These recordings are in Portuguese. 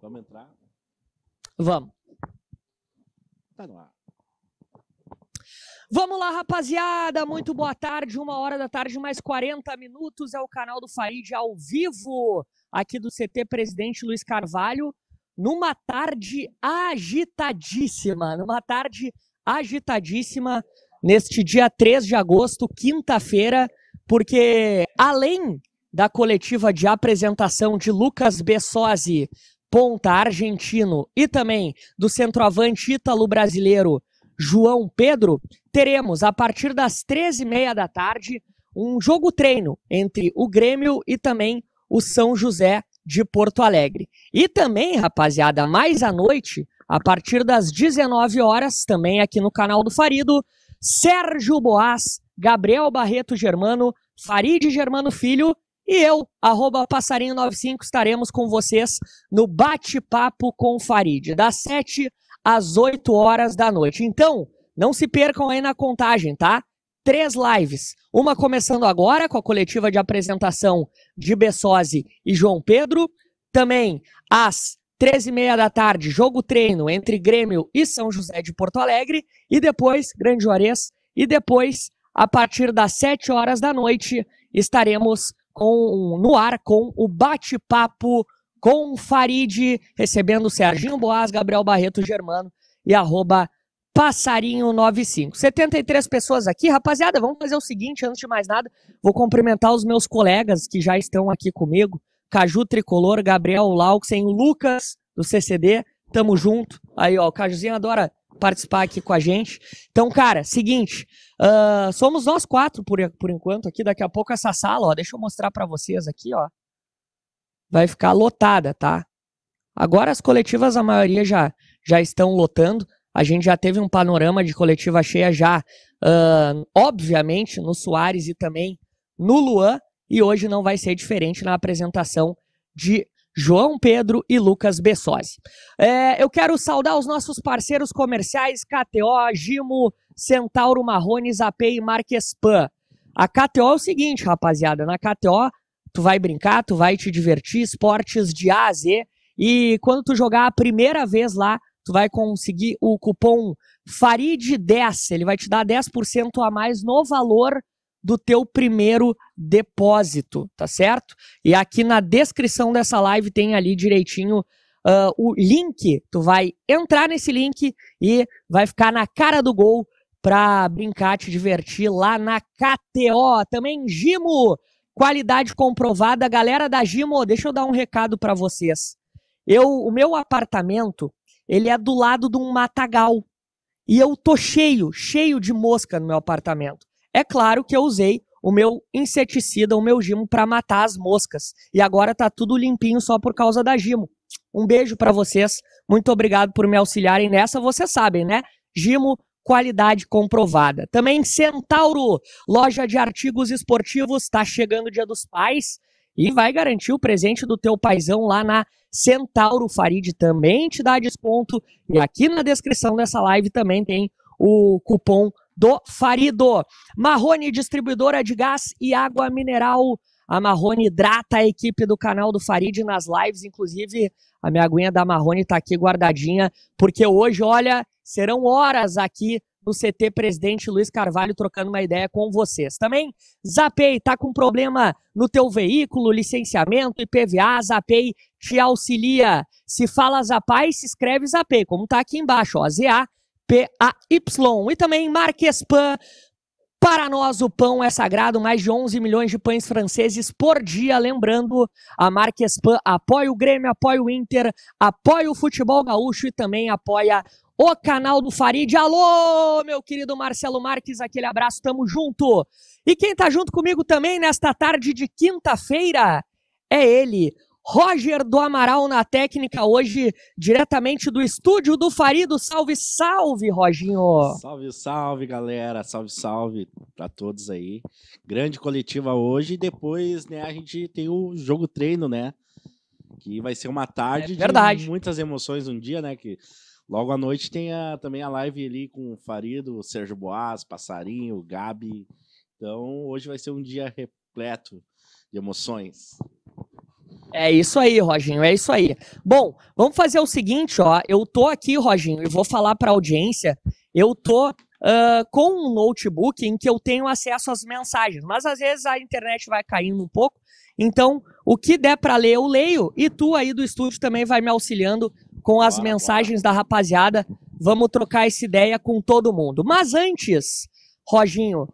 Vamos entrar? Vamos. Tá no ar. Vamos lá, rapaziada. Muito boa tarde. Uma hora da tarde, mais 40 minutos. É o canal do Farid ao vivo, aqui do CT Presidente Luiz Carvalho, numa tarde agitadíssima. Numa tarde agitadíssima, neste dia 3 de agosto, quinta-feira, porque além da coletiva de apresentação de Lucas Bessosi ponta argentino e também do centroavante ítalo-brasileiro João Pedro, teremos a partir das 13h30 da tarde um jogo-treino entre o Grêmio e também o São José de Porto Alegre. E também, rapaziada, mais à noite, a partir das 19 horas, também aqui no canal do Farido, Sérgio Boas, Gabriel Barreto Germano, Farid Germano Filho e eu, arroba passarinho95, estaremos com vocês no bate-papo com Farid, das 7 às 8 horas da noite. Então, não se percam aí na contagem, tá? Três lives. Uma começando agora com a coletiva de apresentação de Bessose e João Pedro. Também às 13h30 da tarde, jogo treino entre Grêmio e São José de Porto Alegre. E depois, Grande Juarez. E depois, a partir das 7 horas da noite, estaremos com, no ar com o bate-papo com Farid, recebendo Serginho Boas, Gabriel Barreto Germano e arroba passarinho95. 73 pessoas aqui. Rapaziada, vamos fazer o seguinte, antes de mais nada, vou cumprimentar os meus colegas que já estão aqui comigo. Caju Tricolor, Gabriel Lauxen, Lucas do CCD, tamo junto. Aí, ó, o Cajuzinho adora participar aqui com a gente. Então, cara, seguinte, uh, somos nós quatro por, por enquanto aqui. Daqui a pouco essa sala, ó, deixa eu mostrar para vocês aqui, ó, vai ficar lotada, tá? Agora as coletivas, a maioria já, já estão lotando. A gente já teve um panorama de coletiva cheia já, uh, obviamente, no Soares e também no Luan. E hoje não vai ser diferente na apresentação de João Pedro e Lucas Bessosi. É, eu quero saudar os nossos parceiros comerciais KTO, Gimo, Centauro Marrones, AP e Marquespan. A KTO é o seguinte, rapaziada, na KTO tu vai brincar, tu vai te divertir, esportes de A a Z, e quando tu jogar a primeira vez lá, tu vai conseguir o cupom FARID10, ele vai te dar 10% a mais no valor do teu primeiro depósito, tá certo? E aqui na descrição dessa live tem ali direitinho uh, o link. Tu vai entrar nesse link e vai ficar na cara do gol para brincar, te divertir lá na KTO. Também Gimo, qualidade comprovada. Galera da Gimo, deixa eu dar um recado para vocês. Eu, o meu apartamento, ele é do lado de um matagal. E eu tô cheio, cheio de mosca no meu apartamento. É claro que eu usei o meu inseticida, o meu gimo para matar as moscas. E agora tá tudo limpinho só por causa da gimo. Um beijo para vocês. Muito obrigado por me auxiliarem nessa. Vocês sabem, né? Gimo qualidade comprovada. Também Centauro, loja de artigos esportivos, está chegando o Dia dos Pais e vai garantir o presente do teu paizão lá na Centauro Farid também te dá desconto e aqui na descrição dessa live também tem o cupom do Farido. Marrone Distribuidora de Gás e Água Mineral. A Marrone hidrata a equipe do canal do Farid nas lives, inclusive a minha aguinha da Marrone está aqui guardadinha, porque hoje, olha, serão horas aqui no CT Presidente Luiz Carvalho trocando uma ideia com vocês. Também, Zapei, tá com problema no teu veículo, licenciamento, IPVA, Zapei te auxilia. Se fala Zapay, se escreve Zapei, como tá aqui embaixo, ó, ZA PAY. E também Marquespan. Para nós, o pão é sagrado, mais de 11 milhões de pães franceses por dia. Lembrando, a Pan apoia o Grêmio, apoia o Inter, apoia o futebol gaúcho e também apoia o canal do Farid. Alô, meu querido Marcelo Marques, aquele abraço, tamo junto. E quem tá junto comigo também nesta tarde de quinta-feira é ele, Roger do Amaral na técnica hoje, diretamente do estúdio do Farido. Salve, salve, Roginho! Salve, salve, galera! Salve, salve para todos aí. Grande coletiva hoje e depois, né, a gente tem o jogo treino, né? Que vai ser uma tarde é verdade. de muitas emoções um dia, né? Que logo à noite tem a, também a live ali com o Farido, o Sérgio Boas, Passarinho, Gabi. Então, hoje vai ser um dia repleto de emoções. É isso aí, Roginho, é isso aí. Bom, vamos fazer o seguinte, ó. Eu tô aqui, Roginho, e vou falar para a audiência. Eu tô Uh, com um notebook em que eu tenho acesso às mensagens. Mas às vezes a internet vai caindo um pouco. Então, o que der para ler, eu leio. E tu aí do estúdio também vai me auxiliando com as mensagens da rapaziada. Vamos trocar essa ideia com todo mundo. Mas antes, Roginho, uh,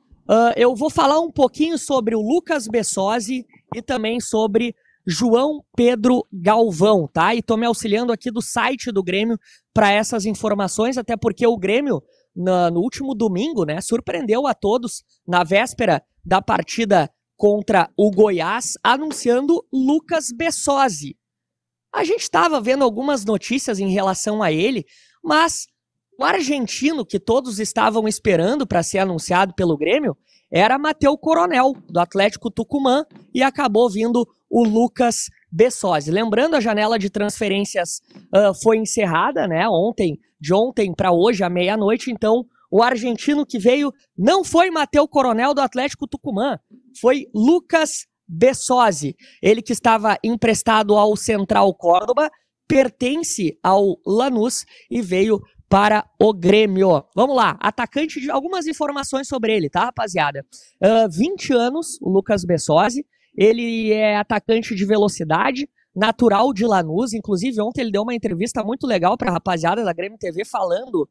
eu vou falar um pouquinho sobre o Lucas Bessosi e também sobre João Pedro Galvão, tá? E tô me auxiliando aqui do site do Grêmio para essas informações, até porque o Grêmio, no, no último domingo, né, surpreendeu a todos na véspera da partida contra o Goiás, anunciando Lucas Bessosi. A gente estava vendo algumas notícias em relação a ele, mas o argentino que todos estavam esperando para ser anunciado pelo Grêmio era Mateu Coronel, do Atlético Tucumã, e acabou vindo o Lucas Bessosi. Lembrando, a janela de transferências uh, foi encerrada, né? Ontem, de ontem para hoje, à meia-noite, então o argentino que veio não foi Mateu Coronel do Atlético Tucumã, foi Lucas Bessosi. Ele que estava emprestado ao Central Córdoba, pertence ao Lanús e veio para o Grêmio. Vamos lá, atacante de algumas informações sobre ele, tá, rapaziada? Uh, ah, 20 anos, o Lucas Bessosi, ele é atacante de velocidade, natural de Lanús. Inclusive, ontem ele deu uma entrevista muito legal para a rapaziada da Grêmio TV falando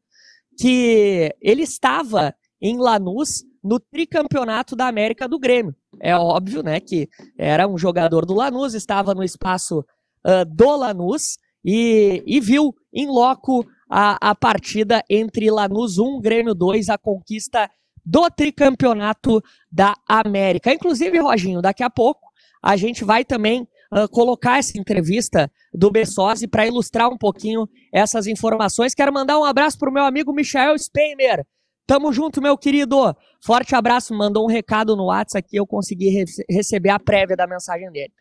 que ele estava em Lanús no tricampeonato da América do Grêmio. É óbvio, né, que era um jogador do Lanús, estava no espaço uh, do Lanús e, e viu em loco a, a partida entre Lanús 1 Grêmio 2, a conquista do tricampeonato da América. Inclusive, Roginho, daqui a pouco a gente vai também uh, colocar essa entrevista do Bessosi para ilustrar um pouquinho essas informações. Quero mandar um abraço para o meu amigo Michael Speimer. Tamo junto, meu querido. Forte abraço. Mandou um recado no WhatsApp aqui, eu consegui re receber a prévia da mensagem dele.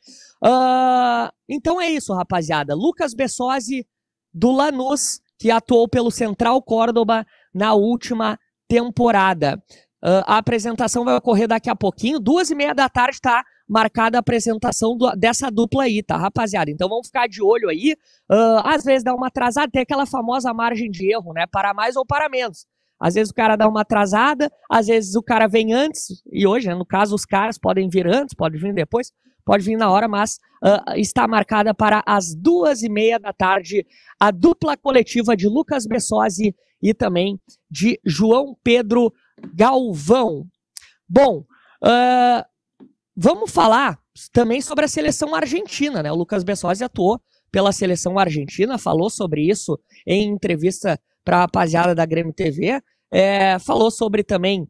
Uh, então é isso, rapaziada. Lucas Bessosi, do Lanús, que atuou pelo Central Córdoba na última temporada. Uh, a apresentação vai ocorrer daqui a pouquinho, duas e meia da tarde está marcada a apresentação do, dessa dupla aí, tá, rapaziada? Então vamos ficar de olho aí. Uh, às vezes dá uma atrasada, tem aquela famosa margem de erro, né? Para mais ou para menos. Às vezes o cara dá uma atrasada, às vezes o cara vem antes, e hoje, né, no caso, os caras podem vir antes, podem vir depois, pode vir na hora, mas uh, está marcada para as duas e meia da tarde a dupla coletiva de Lucas Bessosi e também de João Pedro Galvão. Bom, uh, vamos falar também sobre a seleção argentina, né? O Lucas Bessosi atuou pela seleção argentina, falou sobre isso em entrevista para a rapaziada da Grêmio TV, é, falou sobre também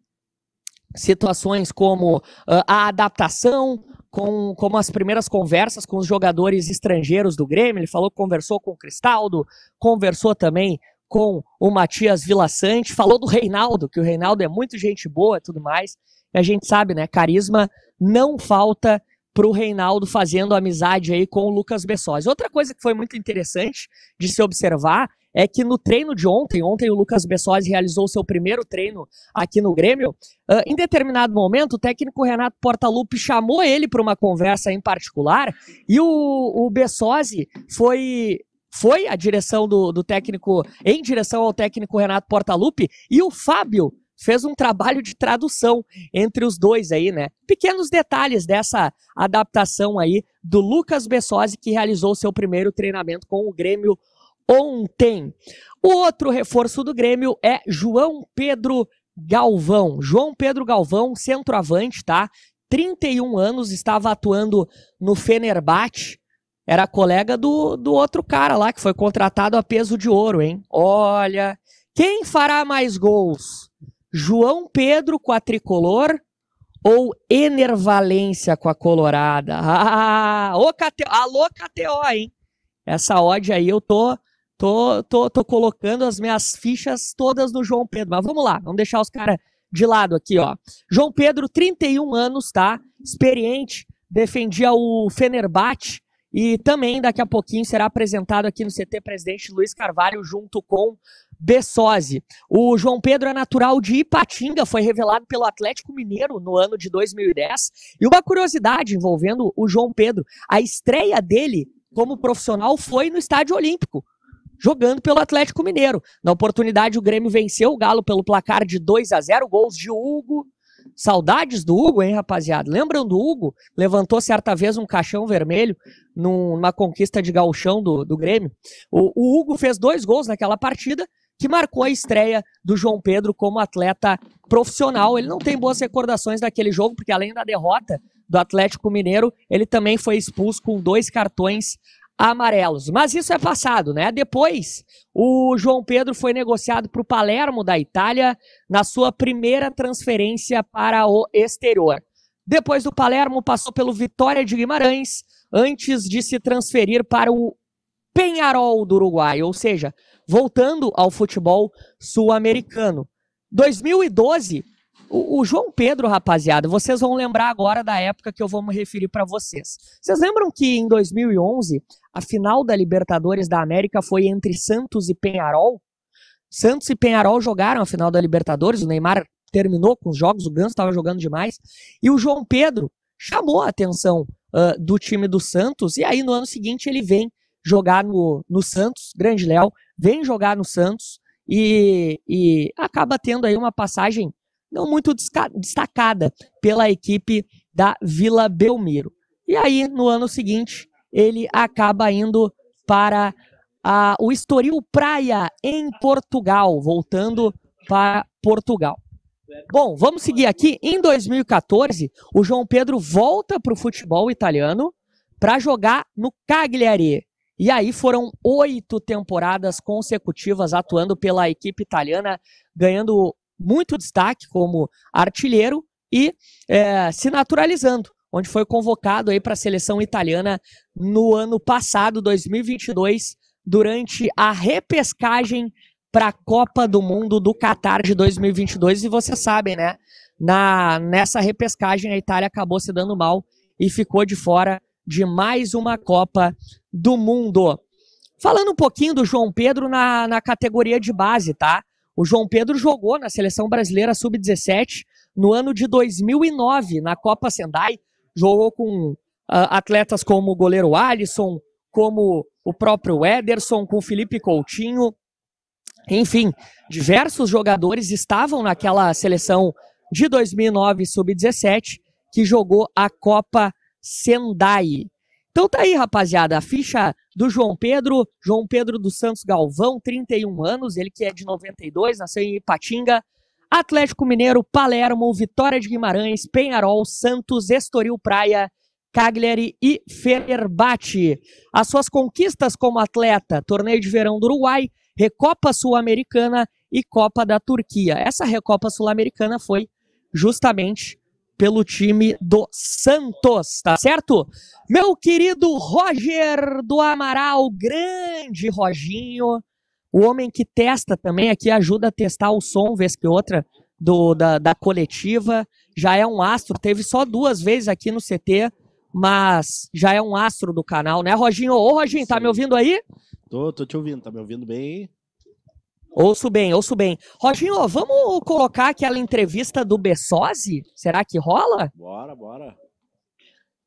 situações como uh, a adaptação, com, como as primeiras conversas com os jogadores estrangeiros do Grêmio. Ele falou que conversou com o Cristaldo, conversou também com o Matias Vilaçante, falou do Reinaldo, que o Reinaldo é muito gente boa e tudo mais. E a gente sabe, né? Carisma não falta para o Reinaldo fazendo amizade aí com o Lucas Bessóis. Outra coisa que foi muito interessante de se observar é que no treino de ontem, ontem o Lucas Bessóis realizou seu primeiro treino aqui no Grêmio, uh, em determinado momento o técnico Renato Portaluppi chamou ele para uma conversa em particular e o, o foi foi a direção do, do técnico, em direção ao técnico Renato Portaluppi, e o Fábio fez um trabalho de tradução entre os dois aí, né? Pequenos detalhes dessa adaptação aí do Lucas Bessosi, que realizou seu primeiro treinamento com o Grêmio ontem. O outro reforço do Grêmio é João Pedro Galvão. João Pedro Galvão, centroavante, tá? 31 anos, estava atuando no Fenerbahçe, era colega do, do outro cara lá que foi contratado a peso de ouro, hein? Olha, quem fará mais gols? João Pedro com a tricolor ou Enervalência com a colorada? Ah, o KTO, alô KTO, hein? Essa odd aí eu tô, tô, tô, tô colocando as minhas fichas todas no João Pedro. Mas vamos lá, vamos deixar os caras de lado aqui, ó. João Pedro, 31 anos, tá? Experiente, defendia o Fenerbahçe e também daqui a pouquinho será apresentado aqui no CT Presidente Luiz Carvalho junto com Bessose. O João Pedro é natural de Ipatinga, foi revelado pelo Atlético Mineiro no ano de 2010. E uma curiosidade envolvendo o João Pedro, a estreia dele como profissional foi no Estádio Olímpico, jogando pelo Atlético Mineiro. Na oportunidade, o Grêmio venceu o Galo pelo placar de 2 a 0, gols de Hugo, Saudades do Hugo, hein, rapaziada? Lembram do Hugo? Levantou certa vez um caixão vermelho numa conquista de gauchão do, do Grêmio. O, o Hugo fez dois gols naquela partida, que marcou a estreia do João Pedro como atleta profissional. Ele não tem boas recordações daquele jogo, porque além da derrota do Atlético Mineiro, ele também foi expulso com dois cartões amarelos. Mas isso é passado, né? Depois, o João Pedro foi negociado para o Palermo da Itália na sua primeira transferência para o exterior. Depois do Palermo, passou pelo Vitória de Guimarães antes de se transferir para o Penharol do Uruguai, ou seja, voltando ao futebol sul-americano. 2012 o, o, João Pedro, rapaziada, vocês vão lembrar agora da época que eu vou me referir para vocês. Vocês lembram que em 2011 a final da Libertadores da América foi entre Santos e Penharol? Santos e Penharol jogaram a final da Libertadores, o Neymar terminou com os jogos, o Ganso estava jogando demais, e o João Pedro chamou a atenção uh, do time do Santos, e aí no ano seguinte ele vem jogar no, no Santos, grande Léo, vem jogar no Santos, e, e acaba tendo aí uma passagem não muito destacada pela equipe da Vila Belmiro. E aí, no ano seguinte, ele acaba indo para a, o Estoril Praia, em Portugal, voltando para Portugal. Bom, vamos seguir aqui. Em 2014, o João Pedro volta para o futebol italiano para jogar no Cagliari. E aí foram oito temporadas consecutivas atuando pela equipe italiana, ganhando muito destaque como artilheiro e é, se naturalizando, onde foi convocado aí para a seleção italiana no ano passado, 2022, durante a repescagem para a Copa do Mundo do Catar de 2022. E vocês sabem, né? Na, nessa repescagem, a Itália acabou se dando mal e ficou de fora de mais uma Copa do Mundo. Falando um pouquinho do João Pedro na, na categoria de base, tá? O João Pedro jogou na seleção brasileira sub-17 no ano de 2009, na Copa Sendai. Jogou com uh, atletas como o goleiro Alisson, como o próprio Ederson, com Felipe Coutinho. Enfim, diversos jogadores estavam naquela seleção de 2009 sub-17 que jogou a Copa Sendai. Então tá aí, rapaziada, a ficha do João Pedro, João Pedro dos Santos Galvão, 31 anos, ele que é de 92, nasceu em Ipatinga, Atlético Mineiro, Palermo, Vitória de Guimarães, Penharol, Santos, Estoril Praia, Cagliari e Fenerbahçe. As suas conquistas como atleta, torneio de verão do Uruguai, Recopa Sul-Americana e Copa da Turquia. Essa Recopa Sul-Americana foi justamente pelo time do Santos, tá certo? Meu querido Roger do Amaral, grande Roginho, o homem que testa também aqui, ajuda a testar o som, vez que outra, do, da, da coletiva, já é um astro, teve só duas vezes aqui no CT, mas já é um astro do canal, né, Roginho? Ô, Roginho, tá me ouvindo aí? Tô, tô te ouvindo, tá me ouvindo bem? Ouço bem, ouço bem. Roginho, vamos colocar aquela entrevista do Bessosi? Será que rola? Bora, bora.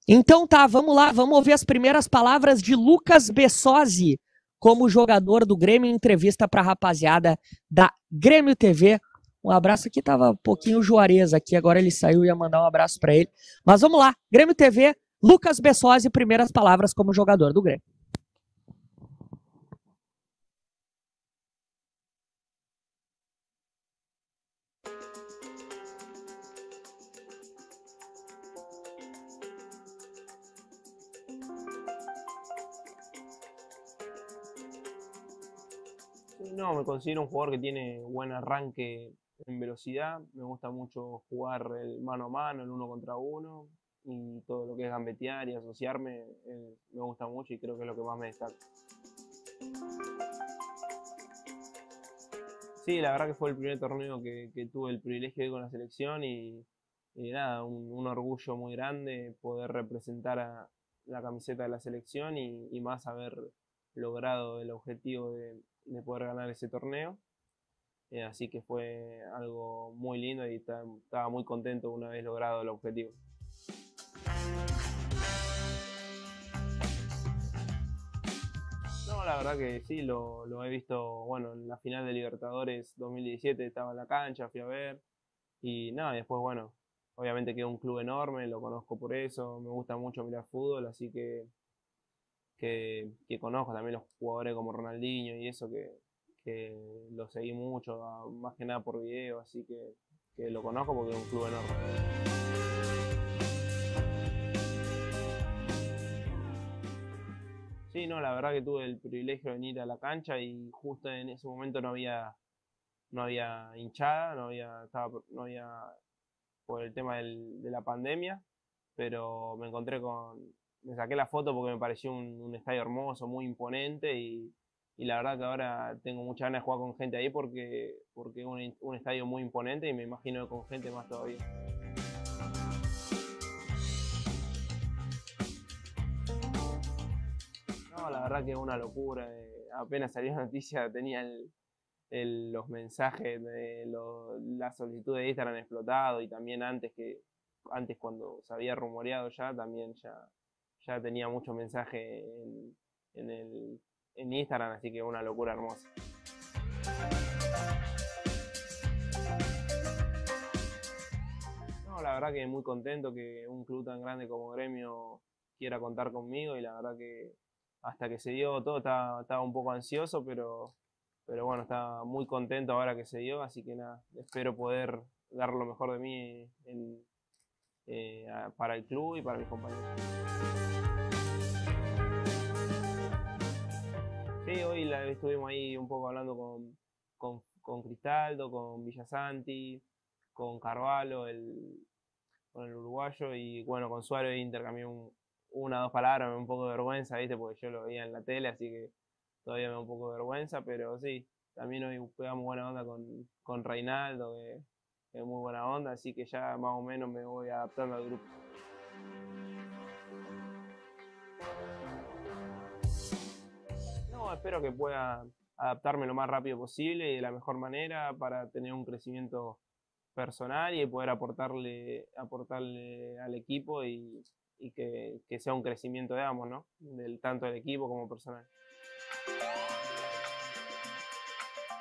Então tá, vamos lá, vamos ouvir as primeiras palavras de Lucas Bessosi como jogador do Grêmio, entrevista para rapaziada da Grêmio TV. Um abraço aqui, tava um pouquinho Juarez aqui, agora ele saiu e ia mandar um abraço para ele. Mas vamos lá, Grêmio TV, Lucas Bessosi, primeiras palavras como jogador do Grêmio. No, me considero un jugador que tiene buen arranque en velocidad. Me gusta mucho jugar el mano a mano, el uno contra uno. Y todo lo que es gambetear y asociarme eh, me gusta mucho y creo que es lo que más me destaca. Sí, la verdad que fue el primer torneo que, tuve el privilegio de ir con la selección y, nada, un, orgullo muy grande poder representar a la camiseta de la selección y más haber logrado el objetivo de, de poder ganar ese torneo. Eh, así que fue algo muy lindo y estaba muy contento una vez logrado el objetivo. No, la verdad que sí, lo, he visto, bueno, en la final de Libertadores 2017 estaba en la cancha, fui a ver y nada, después bueno, obviamente que es un club enorme, lo conozco por eso, me gusta mucho mirar fútbol, así que que, conozco, también los jugadores como Ronaldinho y eso, que, lo seguí mucho, más que nada por video, así que, que lo conozco porque es un club enorme. Sí, no, la verdad que tuve el privilegio de venir a la cancha y justo en ese momento no había no había hinchada, no había estaba, no había por el tema de la pandemia, pero me encontré con, me saqué la foto porque me pareció un, estadio hermoso, muy imponente y, la verdad que ahora tengo mucha ganas de jugar con gente ahí porque, porque es un, estadio muy imponente y me imagino con gente más todavía. No, la verdad que es una locura. Eh, apenas salió la noticia tenía los mensajes, de las la solicitud de Instagram explotado y también antes que antes cuando se había rumoreado ya, también ya ya tenía mucho mensaje en, el, en Instagram, así que una locura hermosa. No, la verdad que muy contento que un club tan grande como Gremio quiera contar conmigo y la verdad que hasta que se dio todo estaba, un poco ansioso, pero, pero bueno, está muy contento ahora que se dio, así que nada, espero poder dar lo mejor de mí eh, para el club y para mis compañeros. hoy, estuvimos ahí un poco hablando con, Cristaldo, con Villasanti, con Carvalho, con el uruguayo, y bueno, con Suárez intercambié una o dos palabras, me da un poco de vergüenza, ¿viste? Porque yo lo veía en la tele, así que todavía me da un poco de vergüenza, pero sí, también hoy pegamos buena onda con, Reinaldo, que, que es muy buena onda, así que ya más o menos me voy adaptando al grupo. espero que pueda adaptarme lo más rápido posible y de la mejor manera para tener un crecimiento personal y poder aportarle, aportarle al equipo y, que, sea un crecimiento de ambos, ¿no? Del, tanto del equipo como personal.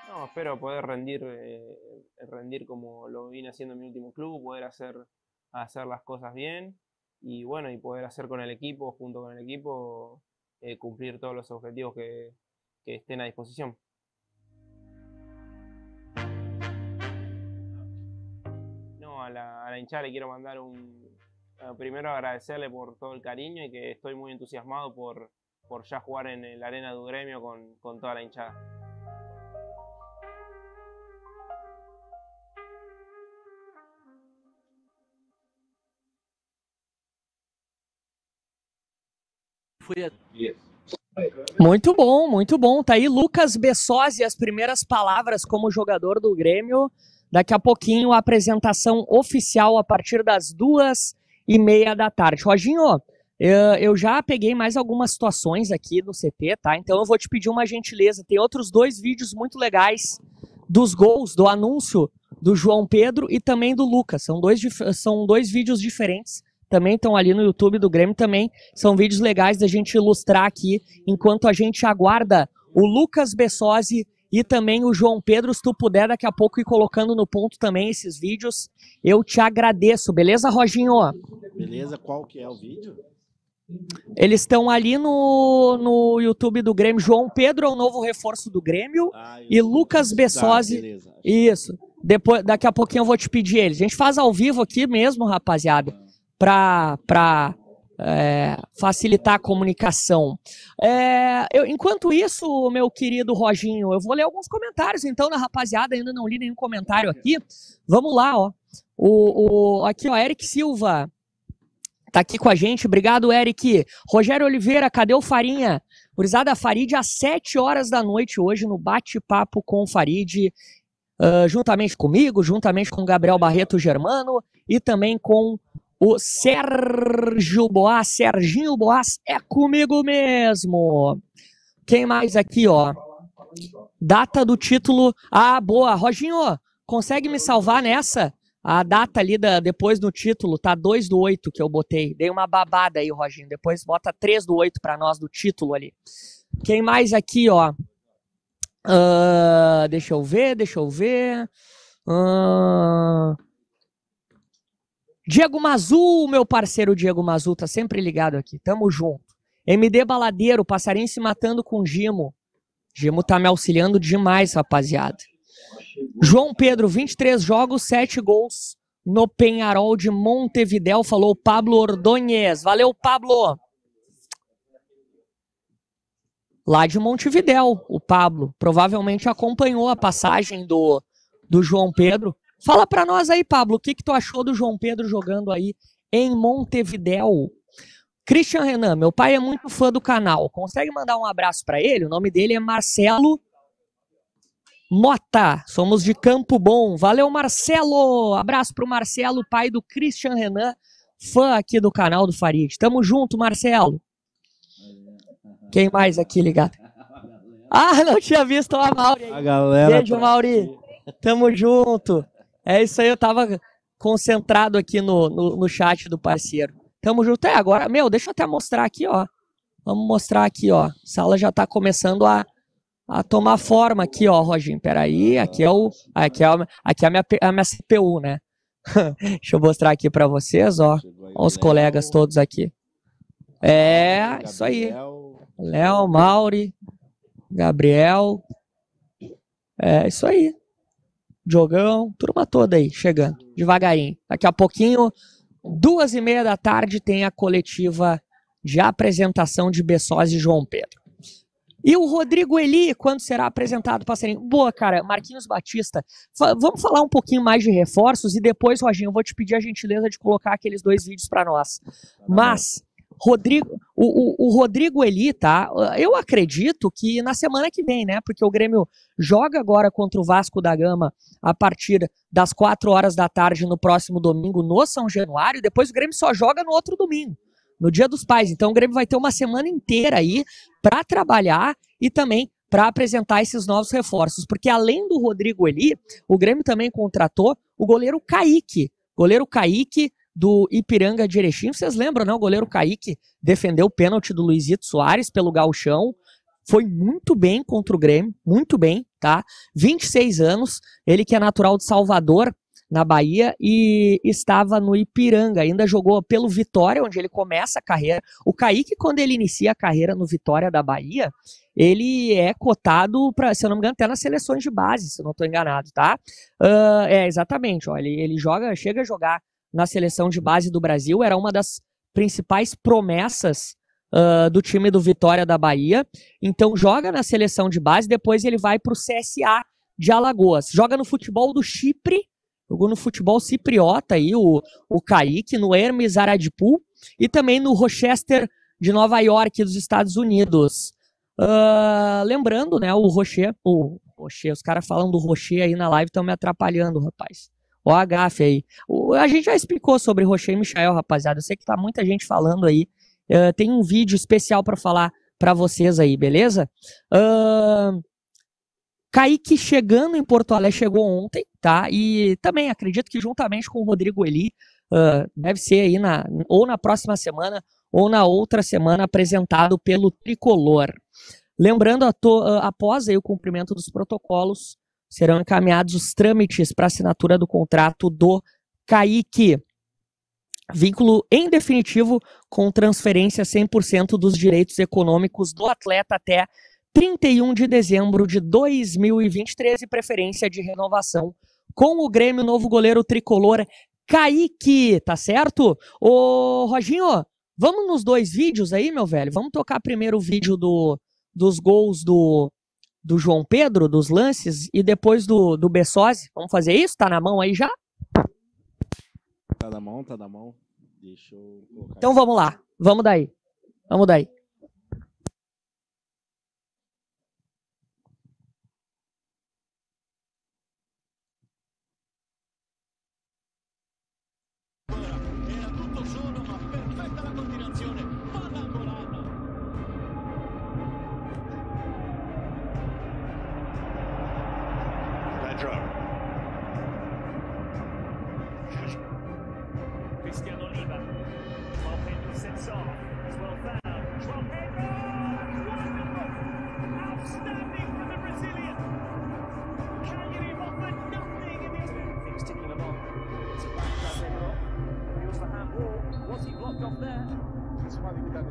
No, espero poder rendir, eh, rendir como lo vine haciendo en mi último club, poder hacer, hacer las cosas bien y bueno, y poder hacer con el equipo, junto con el equipo, eh, cumplir todos los objetivos que, que estén a disposición. No, a la, a la hinchada le quiero mandar un... Primero agradecerle por todo el cariño y que estoy muy entusiasmado por, por ya jugar en la arena de gremio con, toda la hinchada. fui a... Muito bom, muito bom. Tá aí Lucas Bessosi, as primeiras palavras como jogador do Grêmio. Daqui a pouquinho a apresentação oficial a partir das duas e meia da tarde. Roginho, eh, eu já peguei mais algumas situações aqui no CT, tá? Então eu vou te pedir uma gentileza. Tem outros dois vídeos muito legais dos gols, do anúncio do João Pedro e também do Lucas. São dois, são dois vídeos diferentes também estão ali no YouTube do Grêmio também. São vídeos legais da gente ilustrar aqui, enquanto a gente aguarda o Lucas Bessosi e também o João Pedro, se tu puder daqui a pouco ir colocando no ponto também esses vídeos. Eu te agradeço, beleza, Roginho? Beleza, qual que é o vídeo? Eles estão ali no, no YouTube do Grêmio. João Pedro é o novo reforço do Grêmio. Ah, e Lucas Bessosi. Tá, isso. Depois, daqui a pouquinho eu vou te pedir eles. A gente faz ao vivo aqui mesmo, rapaziada para é, facilitar a comunicação. É, eu, enquanto isso, meu querido Roginho, eu vou ler alguns comentários, então, na rapaziada, ainda não li nenhum comentário aqui. Vamos lá, ó. O, o, aqui, ó, Eric Silva tá aqui com a gente. Obrigado, Eric. Rogério Oliveira, cadê o Farinha? Gurizada Farid, às 7 horas da noite hoje, no bate-papo com o Farid, uh, juntamente comigo, juntamente com Gabriel Barreto Germano e também com o Sérgio Boas, Serginho Boas, é comigo mesmo. Quem mais aqui, ó? Data do título. Ah, boa. Roginho, consegue me salvar nessa? A data ali da, depois no título tá 2 do 8 que eu botei. Dei uma babada aí, Roginho. Depois bota 3 do 8 para nós do título ali. Quem mais aqui, ó? Uh, deixa eu ver, deixa eu ver. Uh, Diego Mazu, meu parceiro Diego Mazu, tá sempre ligado aqui. Tamo junto. MD Baladeiro, passarinho se matando com Gimo. Gimo tá me auxiliando demais, rapaziada. João Pedro, 23 jogos, 7 gols no Penharol de Montevidéu, falou Pablo Ordonez. Valeu, Pablo! Lá de Montevidéu, o Pablo provavelmente acompanhou a passagem do, do João Pedro Fala para nós aí, Pablo, o que, que tu achou do João Pedro jogando aí em Montevidéu? Christian Renan, meu pai é muito fã do canal. Consegue mandar um abraço para ele? O nome dele é Marcelo Mota. Somos de Campo Bom. Valeu, Marcelo! Abraço pro Marcelo, pai do Christian Renan, fã aqui do canal do Farid. Tamo junto, Marcelo. Quem mais aqui ligado? Ah, não tinha visto o Mauri. A galera. Beijo, tá Mauri. Tamo junto. É isso aí, eu tava concentrado aqui no, no, no chat do parceiro. Tamo junto. É, agora, meu, deixa eu até mostrar aqui, ó. Vamos mostrar aqui, ó. A sala já tá começando a, a tomar forma aqui, ó, Roginho. Peraí, aqui é o. Aqui é, o, aqui é a, minha, a minha CPU, né? Deixa eu mostrar aqui para vocês, ó. ó os colegas todos aqui. É, isso aí. Léo, Mauri, Gabriel. É, isso aí. Diogão, turma toda aí, chegando, devagarinho. Daqui a pouquinho, duas e meia da tarde, tem a coletiva de apresentação de Bessós e João Pedro. E o Rodrigo Eli, quando será apresentado, passarinho? Boa, cara, Marquinhos Batista. Fa vamos falar um pouquinho mais de reforços e depois, Roginho, eu vou te pedir a gentileza de colocar aqueles dois vídeos para nós. Mas. Rodrigo, o, o, o, Rodrigo Eli, tá? Eu acredito que na semana que vem, né? Porque o Grêmio joga agora contra o Vasco da Gama a partir das 4 horas da tarde no próximo domingo no São Januário, depois o Grêmio só joga no outro domingo, no Dia dos Pais. Então o Grêmio vai ter uma semana inteira aí para trabalhar e também para apresentar esses novos reforços, porque além do Rodrigo Eli, o Grêmio também contratou o goleiro Kaique. Goleiro Kaique do Ipiranga de Erechim. Vocês lembram, né? O goleiro Kaique defendeu o pênalti do Luizito Soares pelo galchão. Foi muito bem contra o Grêmio, muito bem, tá? 26 anos, ele que é natural de Salvador, na Bahia e estava no Ipiranga. Ainda jogou pelo Vitória, onde ele começa a carreira. O Kaique, quando ele inicia a carreira no Vitória da Bahia, ele é cotado para, se eu não me engano, até nas seleções de base, se eu não estou enganado, tá? Uh, é, exatamente. Ó, ele, ele joga, chega a jogar na seleção de base do Brasil, era uma das principais promessas uh, do time do Vitória da Bahia. Então joga na seleção de base, depois ele vai para o CSA de Alagoas. Joga no futebol do Chipre, jogou no futebol cipriota aí, o, o Kaique, no Hermes Aradipu e também no Rochester de Nova York, dos Estados Unidos. Uh, lembrando, né, o Rocher, o Rocher, os caras falam do Rocher aí na live, estão me atrapalhando, rapaz. Ó a gafe aí. O, a gente já explicou sobre Rocher e Michael, rapaziada. Eu sei que tá muita gente falando aí. Uh, tem um vídeo especial para falar para vocês aí, beleza? Uh, Kaique chegando em Porto Alegre, chegou ontem, tá? E também acredito que juntamente com o Rodrigo Eli, uh, deve ser aí na, ou na próxima semana ou na outra semana apresentado pelo Tricolor. Lembrando, ah, após aí, o cumprimento dos protocolos, serão encaminhados os trâmites para assinatura do contrato do Caique. Vínculo em definitivo com transferência 100% dos direitos econômicos do atleta até 31 de dezembro de 2023 e preferência de renovação com o Grêmio, novo goleiro tricolor Kaique, tá certo? Ô, Roginho, vamos nos dois vídeos aí, meu velho? Vamos tocar primeiro o vídeo do, dos gols do, do João Pedro, dos lances, e depois do, do Bessosi. Vamos fazer isso? Tá na mão aí já? Tá na mão, tá na mão. Deixa eu colocar. Então vamos lá. Vamos daí. Vamos daí.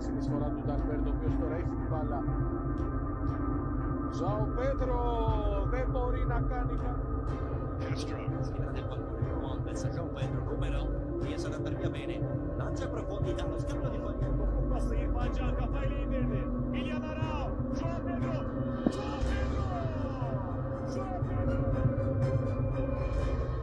Vasquez sforato da Alberto Piostoresi di palla Sao Pedro De Morina Canica Castro prende il pallone Montes Sao Pedro numero 10 ad andare via bene lancia profondità lo scambio di Fagnano un passo fa Fagnano kafayla indirdi İlyan Arao João Pedro João Pedro João Pedro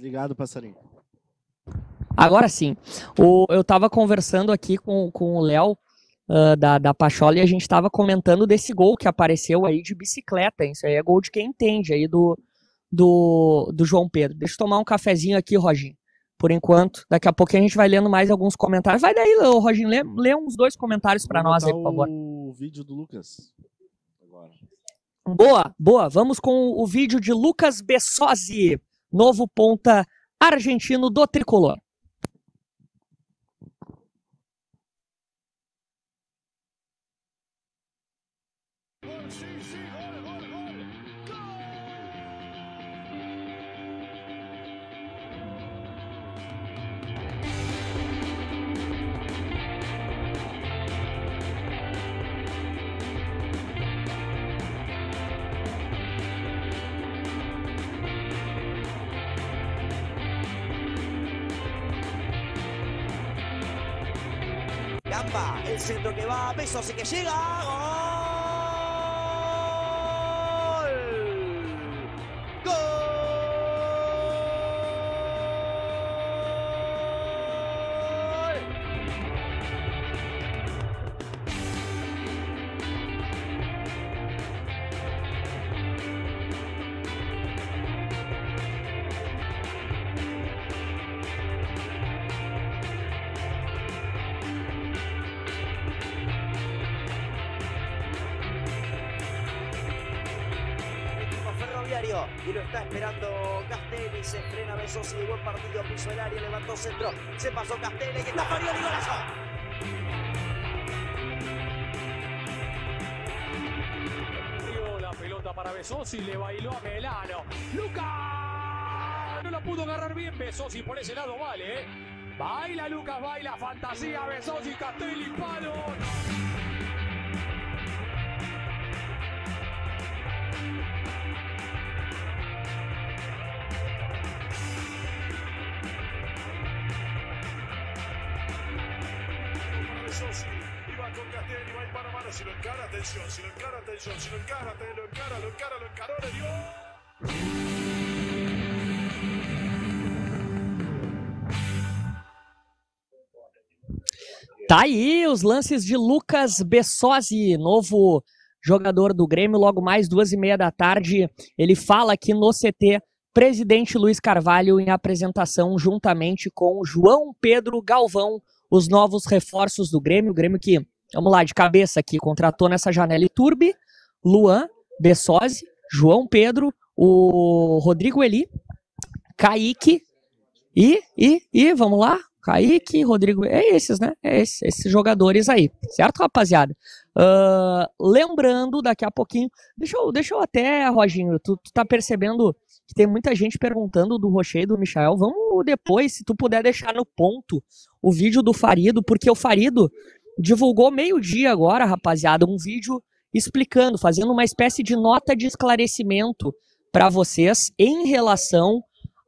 Desligado, passarinho. Agora sim. O, eu estava conversando aqui com, com o Léo uh, da, da Pachola e a gente estava comentando desse gol que apareceu aí de bicicleta. Isso aí é gol de quem entende aí do, do, do João Pedro. Deixa eu tomar um cafezinho aqui, Roginho. Por enquanto, daqui a pouco a gente vai lendo mais alguns comentários. Vai daí, Roginho, lê, lê uns dois comentários para nós aí, por favor. O vídeo do Lucas. Agora. Boa, boa. Vamos com o vídeo de Lucas Bessosi novo ponta argentino do tricolor. Siento centro que va, a peso y que llega. Besosi le bailó a Melano. ¡Lucas! No lo pudo agarrar bien Besosi, por ese lado vale, eh. Baila Lucas, baila, fantasía, Besosi, Castelli, palo. va con Castelli, va y para mano, si lo encara, atención, si lo encara, atención, si lo encara, te lo encara, lo encara, lo encaró, le dio. Tá aí os lances de Lucas Bessosi, novo jogador do Grêmio. Logo mais duas e meia da tarde, ele fala aqui no CT presidente Luiz Carvalho em apresentação juntamente com João Pedro Galvão, os novos reforços do Grêmio. O Grêmio que, vamos lá, de cabeça aqui, contratou nessa janela Turbi, Luan, Bessosi, João Pedro, o Rodrigo Eli, Kaique e, e, e, vamos lá, Kaique, Rodrigo, é esses, né? É esses, esses jogadores aí, certo, rapaziada? Uh, lembrando, daqui a pouquinho, deixa eu, deixa eu até, Roginho, tu, tu tá percebendo que tem muita gente perguntando do Rocher e do Michael. Vamos depois, se tu puder deixar no ponto o vídeo do Farido, porque o Farido divulgou meio-dia agora, rapaziada, um vídeo explicando, fazendo uma espécie de nota de esclarecimento para vocês em relação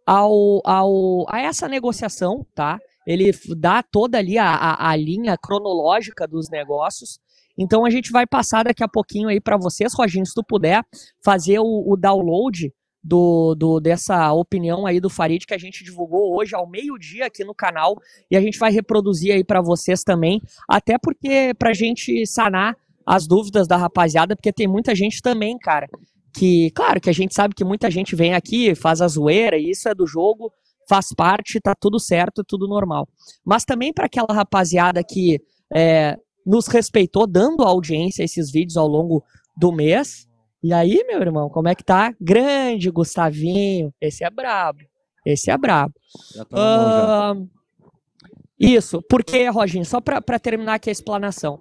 ao, ao, a essa negociação, tá? Ele dá toda ali a, a, a linha cronológica dos negócios. Então a gente vai passar daqui a pouquinho aí para vocês, Roginho, se tu puder fazer o, o download do, do, dessa opinião aí do Farid que a gente divulgou hoje ao meio-dia aqui no canal e a gente vai reproduzir aí para vocês também, até porque para a gente sanar as dúvidas da rapaziada, porque tem muita gente também, cara, que, claro, que a gente sabe que muita gente vem aqui, faz a zoeira, e isso é do jogo, faz parte, tá tudo certo, tudo normal. Mas também para aquela rapaziada que é, nos respeitou dando audiência a esses vídeos ao longo do mês, e aí, meu irmão, como é que tá? Grande Gustavinho, esse é brabo. Esse é brabo. Já tá na ah, Isso, porque, Roginho, só para terminar aqui a explanação.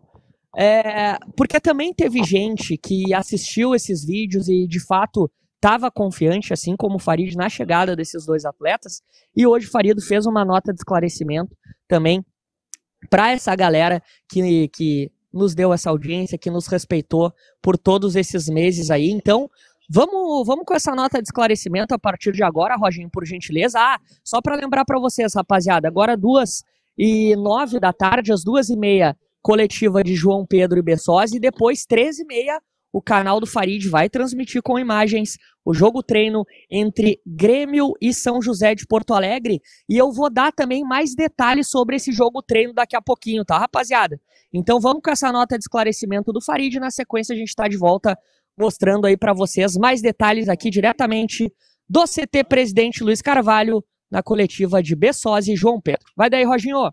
É, porque também teve gente que assistiu esses vídeos e, de fato, estava confiante, assim como o Farid, na chegada desses dois atletas. E hoje o Farid fez uma nota de esclarecimento também para essa galera que, que nos deu essa audiência, que nos respeitou por todos esses meses aí. Então, Vamos, vamos com essa nota de esclarecimento a partir de agora, Roginho, por gentileza. Ah, só para lembrar para vocês, rapaziada, agora duas e nove da tarde, às duas e meia, coletiva de João Pedro e Bessosi, e depois três e meia, o canal do Farid vai transmitir com imagens o jogo treino entre Grêmio e São José de Porto Alegre. E eu vou dar também mais detalhes sobre esse jogo treino daqui a pouquinho, tá, rapaziada? Então vamos com essa nota de esclarecimento do Farid. Na sequência, a gente está de volta mostrando aí para vocês mais detalhes aqui diretamente do CT presidente Luiz Carvalho na coletiva de Bessosi e João Pedro. Vai daí, Roginho!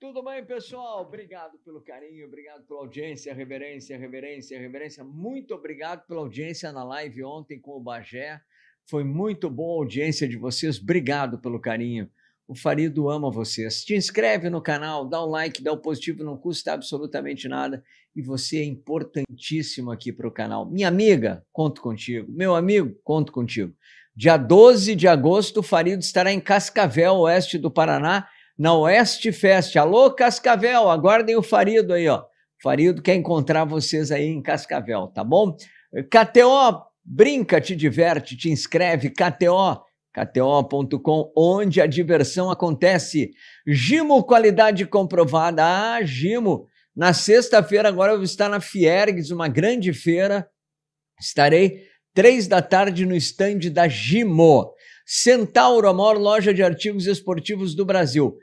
Tudo bem, pessoal? Obrigado pelo carinho, obrigado pela audiência, reverência, reverência, reverência. Muito obrigado pela audiência na live ontem com o Bagé. Foi muito boa a audiência de vocês. Obrigado pelo carinho. O Farido ama vocês. Te inscreve no canal, dá um like, dá o um positivo, não custa absolutamente nada. E você é importantíssimo aqui para o canal. Minha amiga, conto contigo. Meu amigo, conto contigo. Dia 12 de agosto, o Farido estará em Cascavel, oeste do Paraná na Oeste Fest. Alô, Cascavel, aguardem o Farido aí, ó. Farido quer encontrar vocês aí em Cascavel, tá bom? KTO, brinca, te diverte, te inscreve, KTO, kto.com, onde a diversão acontece. Gimo, qualidade comprovada. Ah, Gimo, na sexta-feira agora eu vou estar na Fiergues, uma grande feira. Estarei três da tarde no estande da Gimo. Centauro, a maior loja de artigos esportivos do Brasil.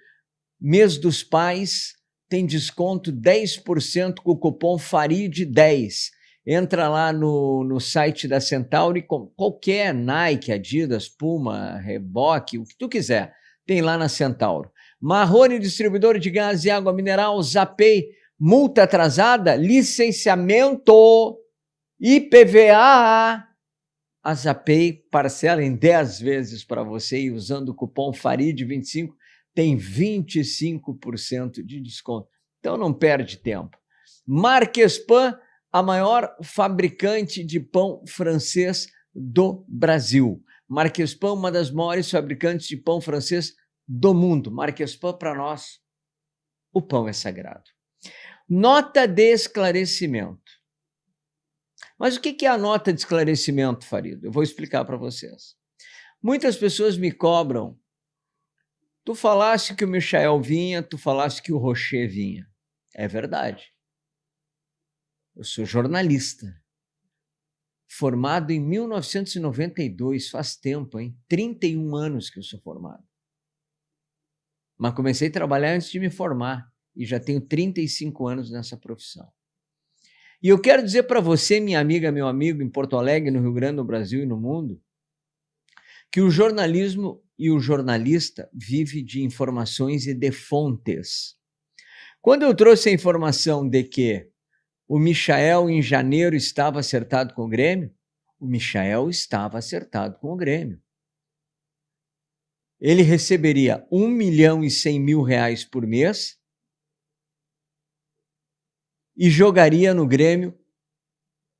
Mês dos Pais tem desconto 10% com o cupom FARID10. Entra lá no, no site da Centauri, qualquer Nike, Adidas, Puma, Reboque, o que tu quiser, tem lá na Centauro. Marrone, distribuidor de gás e água mineral, Zapei, multa atrasada, licenciamento, IPVA. A Zapei parcela em 10 vezes para você e usando o cupom FARID25 tem 25% de desconto. Então não perde tempo. Marquespan, a maior fabricante de pão francês do Brasil. Marquespan, uma das maiores fabricantes de pão francês do mundo. Marquespan, para nós, o pão é sagrado. Nota de esclarecimento. Mas o que é a nota de esclarecimento, Farido? Eu vou explicar para vocês. Muitas pessoas me cobram Tu falaste que o Michael vinha, tu falaste que o Rocher vinha. É verdade. Eu sou jornalista. Formado em 1992, faz tempo, hein? 31 anos que eu sou formado. Mas comecei a trabalhar antes de me formar e já tenho 35 anos nessa profissão. E eu quero dizer para você, minha amiga, meu amigo, em Porto Alegre, no Rio Grande do Brasil e no mundo, que o jornalismo e o jornalista vive de informações e de fontes. Quando eu trouxe a informação de que o Michael em janeiro estava acertado com o Grêmio, o Michael estava acertado com o Grêmio. Ele receberia 1 milhão e 100 mil reais por mês e jogaria no Grêmio,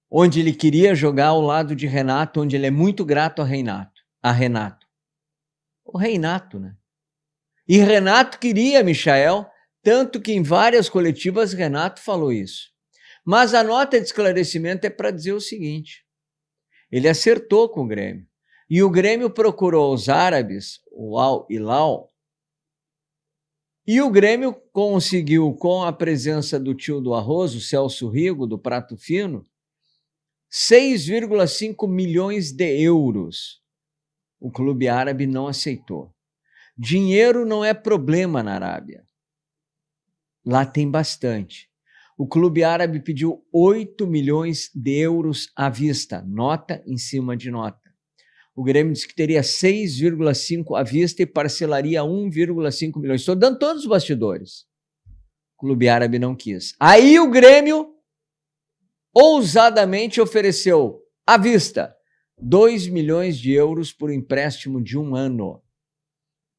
onde ele queria jogar ao lado de Renato, onde ele é muito grato a Renato a Renato. O Renato, né? E Renato queria Michael, tanto que em várias coletivas Renato falou isso. Mas a nota de esclarecimento é para dizer o seguinte: ele acertou com o Grêmio. E o Grêmio procurou os árabes, o Al Hilal, e o Grêmio conseguiu, com a presença do tio do arroz, o Celso Rigo, do Prato Fino, 6,5 milhões de euros o clube árabe não aceitou. Dinheiro não é problema na Arábia. Lá tem bastante. O clube árabe pediu 8 milhões de euros à vista, nota em cima de nota. O Grêmio disse que teria 6,5 à vista e parcelaria 1,5 milhões. Estou dando todos os bastidores. O clube árabe não quis. Aí o Grêmio ousadamente ofereceu à vista 2 milhões de euros por empréstimo de um ano.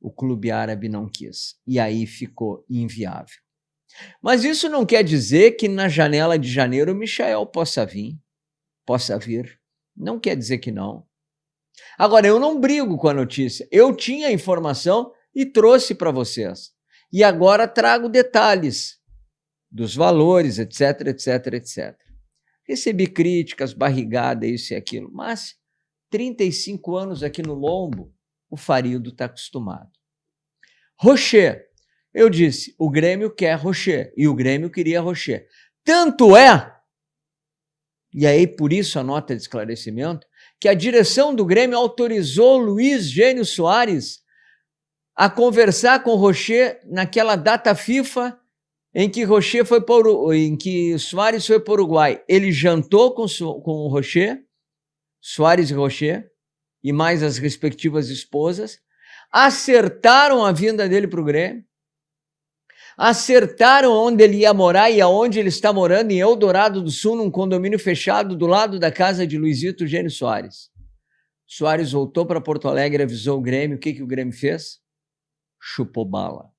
O clube árabe não quis. E aí ficou inviável. Mas isso não quer dizer que na janela de janeiro o Michael possa vir, possa vir. Não quer dizer que não. Agora, eu não brigo com a notícia. Eu tinha a informação e trouxe para vocês. E agora trago detalhes dos valores, etc, etc, etc. Recebi críticas, barrigada, isso e aquilo, mas 35 anos aqui no Lombo, o Farildo está acostumado. Rocher. Eu disse, o Grêmio quer Rocher e o Grêmio queria Rocher. Tanto é, e aí por isso a nota de esclarecimento, que a direção do Grêmio autorizou Luiz Gênio Soares a conversar com Rocher naquela data FIFA em que Rocher foi para em que Soares foi para o Uruguai. Ele jantou com, com o Rocher Soares Rocher e mais as respectivas esposas, acertaram a vinda dele para o Grêmio, acertaram onde ele ia morar e aonde ele está morando, em Eldorado do Sul, num condomínio fechado do lado da casa de Luizito Gênio Soares. Soares voltou para Porto Alegre, avisou o Grêmio. O que, que o Grêmio fez? Chupou bala.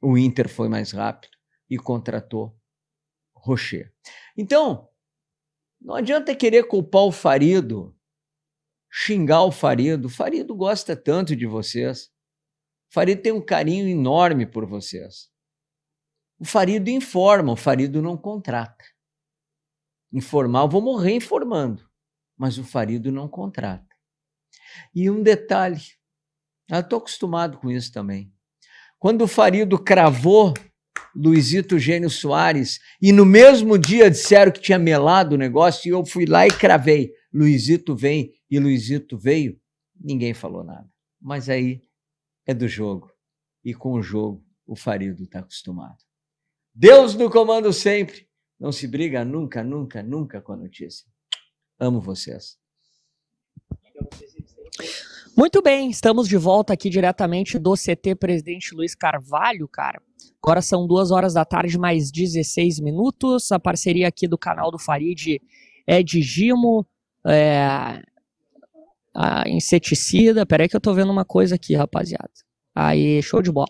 O Inter foi mais rápido e contratou Rocher. Então, não adianta querer culpar o Farido, xingar o Farido. O Farido gosta tanto de vocês. O Farido tem um carinho enorme por vocês. O Farido informa, o Farido não contrata. Informar, eu vou morrer informando, mas o Farido não contrata. E um detalhe, eu estou acostumado com isso também. Quando o Farido cravou Luizito Gênio Soares, e no mesmo dia disseram que tinha melado o negócio, e eu fui lá e cravei. Luizito vem, e Luizito veio, ninguém falou nada. Mas aí é do jogo. E com o jogo, o Farido está acostumado. Deus no comando sempre. Não se briga nunca, nunca, nunca com a notícia. Amo vocês. Muito bem, estamos de volta aqui diretamente do CT Presidente Luiz Carvalho, cara. Agora são duas horas da tarde, mais 16 minutos. A parceria aqui do canal do Farid é de Gimo, é, a inseticida. Peraí que eu tô vendo uma coisa aqui, rapaziada. Aí, show de bola.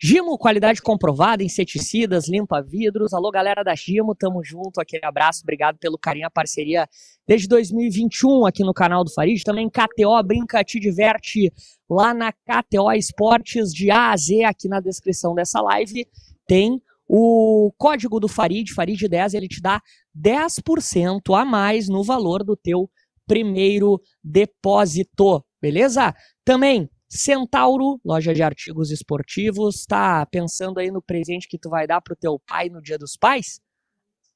Gimo, qualidade comprovada, inseticidas, limpa vidros. Alô, galera da Gimo, tamo junto, aquele abraço, obrigado pelo carinho, a parceria desde 2021 aqui no canal do Farid. Também KTO, brinca, te diverte lá na KTO Esportes de A a Z, aqui na descrição dessa live. Tem o código do Farid, Farid10, ele te dá 10% a mais no valor do teu primeiro depósito, beleza? Também Centauro, loja de artigos esportivos, tá pensando aí no presente que tu vai dar pro teu pai no Dia dos Pais?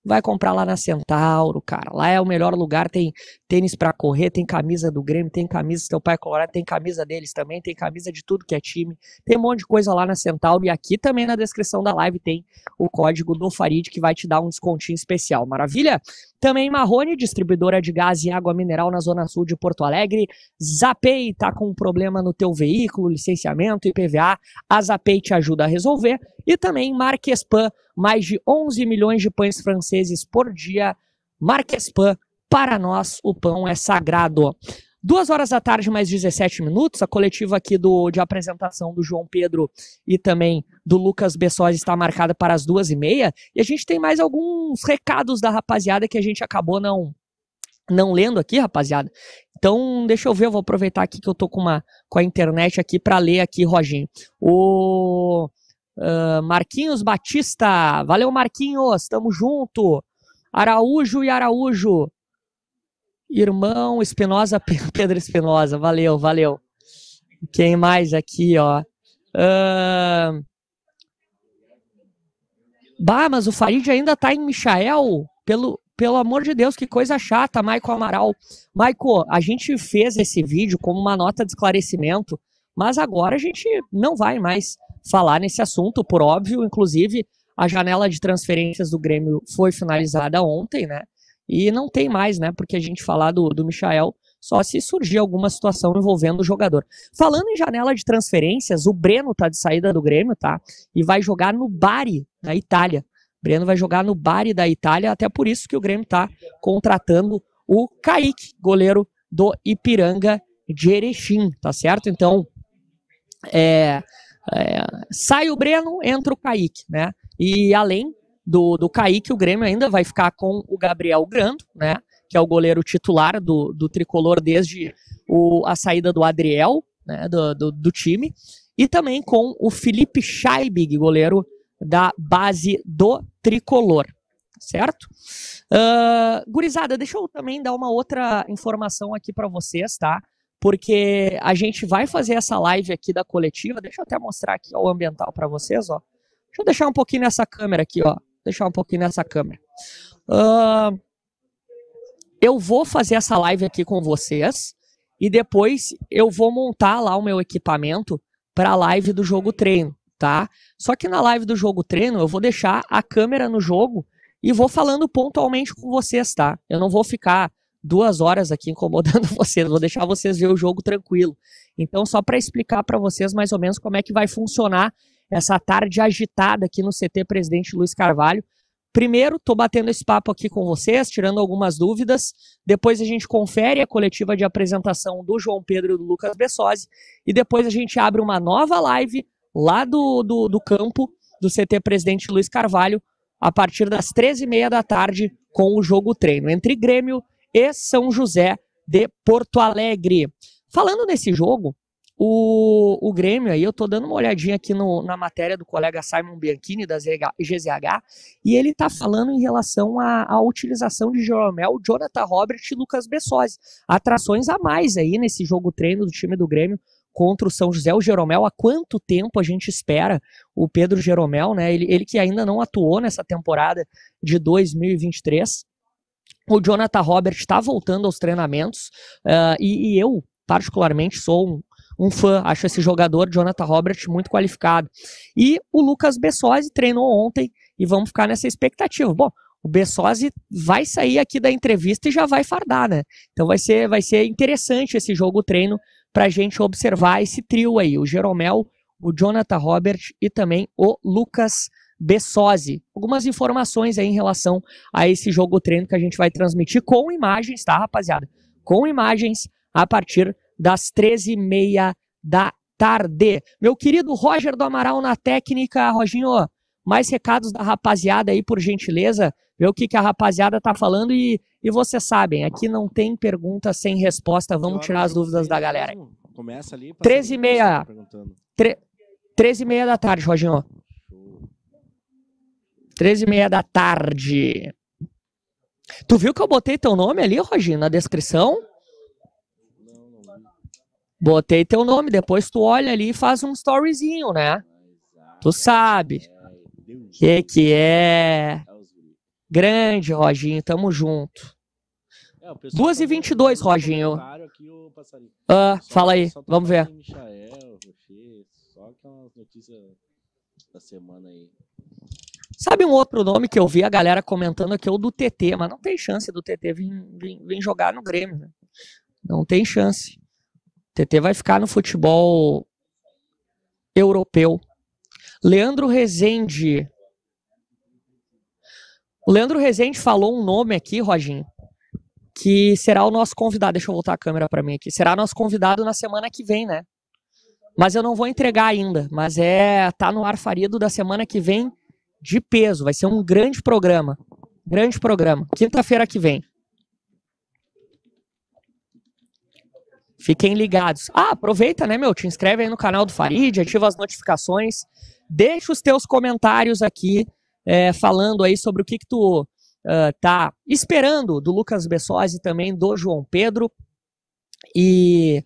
vai comprar lá na Centauro, cara. Lá é o melhor lugar, tem tênis para correr, tem camisa do Grêmio, tem camisa do teu pai colorado, tem camisa deles também, tem camisa de tudo que é time. Tem um monte de coisa lá na Centauro e aqui também na descrição da live tem o código do Farid que vai te dar um descontinho especial. Maravilha? Também Marrone, distribuidora de gás e água mineral na zona sul de Porto Alegre. Zapei, tá com um problema no teu veículo, licenciamento e PVA, a Zapei te ajuda a resolver. E também Marquespan mais de 11 milhões de pães franceses por dia. Marquespan, para nós o pão é sagrado. Duas horas da tarde, mais 17 minutos. A coletiva aqui do, de apresentação do João Pedro e também do Lucas Bessós está marcada para as duas e meia. E a gente tem mais alguns recados da rapaziada que a gente acabou não não lendo aqui, rapaziada. Então, deixa eu ver, eu vou aproveitar aqui que eu tô com, uma, com a internet aqui para ler aqui, Roginho. O. Ah, Marquinhos Batista, valeu Marquinhos, tamo junto. Araújo e Araújo, irmão Espinosa, Pedro Espinosa, valeu, valeu. Quem mais aqui, ó? Uh... Bah, mas o Farid ainda tá em Michael? Pelo, pelo amor de Deus, que coisa chata, Maico Amaral. Maico, a gente fez esse vídeo como uma nota de esclarecimento, mas agora a gente não vai mais falar nesse assunto, por óbvio. Inclusive, a janela de transferências do Grêmio foi finalizada ontem, né? E não tem mais, né? Porque a gente falar do, do Michael só se surgir alguma situação envolvendo o jogador. Falando em janela de transferências, o Breno tá de saída do Grêmio, tá? E vai jogar no Bari, na Itália. O Breno vai jogar no Bari da Itália, até por isso que o Grêmio tá contratando o Kaique, goleiro do Ipiranga de Erechim, tá certo? Então, é, é, sai o Breno, entra o Kaique, né? E além do, do Kaique, o Grêmio ainda vai ficar com o Gabriel Grando, né? Que é o goleiro titular do, do tricolor desde o, a saída do Adriel, né? Do, do, do time. E também com o Felipe Scheibig, goleiro da base do tricolor certo? Uh, gurizada, deixa eu também dar uma outra informação aqui para vocês, tá? porque a gente vai fazer essa live aqui da coletiva. Deixa eu até mostrar aqui ó, o ambiental para vocês, ó. Deixa eu deixar um pouquinho nessa câmera aqui, ó. Deixar um pouquinho nessa câmera. Uh, eu vou fazer essa live aqui com vocês e depois eu vou montar lá o meu equipamento para a live do jogo treino, tá? Só que na live do jogo treino eu vou deixar a câmera no jogo e vou falando pontualmente com vocês, tá? Eu não vou ficar duas horas aqui incomodando vocês, vou deixar vocês ver o jogo tranquilo. Então, só para explicar para vocês mais ou menos como é que vai funcionar essa tarde agitada aqui no CT Presidente Luiz Carvalho. Primeiro, estou batendo esse papo aqui com vocês, tirando algumas dúvidas. Depois a gente confere a coletiva de apresentação do João Pedro e do Lucas Bessosi. E depois a gente abre uma nova live lá do, do, do campo do CT Presidente Luiz Carvalho, a partir das 13h30 da tarde, com o jogo treino entre Grêmio e São José de Porto Alegre. Falando nesse jogo, o, o Grêmio aí, eu tô dando uma olhadinha aqui no, na matéria do colega Simon Bianchini, da GZH, e ele tá falando em relação à, utilização de Jeromel, Jonathan Robert e Lucas Bessosi. Atrações a mais aí nesse jogo treino do time do Grêmio contra o São José. O Jeromel, há quanto tempo a gente espera o Pedro Jeromel, né? Ele, ele que ainda não atuou nessa temporada de 2023 o Jonathan Robert está voltando aos treinamentos uh, e, e eu, particularmente, sou um, um fã, acho esse jogador, Jonathan Robert, muito qualificado. E o Lucas Bessosi treinou ontem e vamos ficar nessa expectativa. Bom, o Bessosi vai sair aqui da entrevista e já vai fardar, né? Então vai ser, vai ser interessante esse jogo treino para a gente observar esse trio aí, o Jeromel, o Jonathan Robert e também o Lucas Bessose. Algumas informações aí em relação a esse jogo treino que a gente vai transmitir com imagens, tá, rapaziada? Com imagens a partir das 13h30 da tarde. Meu querido Roger do Amaral na técnica, Roginho, mais recados da rapaziada aí, por gentileza, ver o que, que a rapaziada tá falando e, e vocês sabem, aqui não tem pergunta sem resposta, vamos tirar as dúvidas da galera. Começa ali. 13h30. 13h30 da tarde, Roginho. 13 e meia da tarde. Tu viu que eu botei teu nome ali, Roginho, na descrição? Botei teu nome, depois tu olha ali e faz um storyzinho, né? Tu sabe. Que que é? Grande, Roginho, tamo junto. 2 é, tá e 22, Roginho. ah, fala aí, tá vamos ver. Michael, Rocher, só aquelas é notícias da semana aí. Sabe um outro nome que eu vi a galera comentando aqui, é o do TT, mas não tem chance do TT vir, vir, vir jogar no Grêmio. Né? Não tem chance. O TT vai ficar no futebol europeu. Leandro Rezende. O Leandro Rezende falou um nome aqui, Roginho, que será o nosso convidado. Deixa eu voltar a câmera para mim aqui. Será nosso convidado na semana que vem, né? Mas eu não vou entregar ainda. Mas é tá no ar farido da semana que vem de peso. Vai ser um grande programa. Grande programa. Quinta-feira que vem. Fiquem ligados. Ah, aproveita, né, meu? Te inscreve aí no canal do Farid, ativa as notificações. Deixa os teus comentários aqui é, falando aí sobre o que, que tu uh, tá esperando do Lucas Bessoz e também do João Pedro. E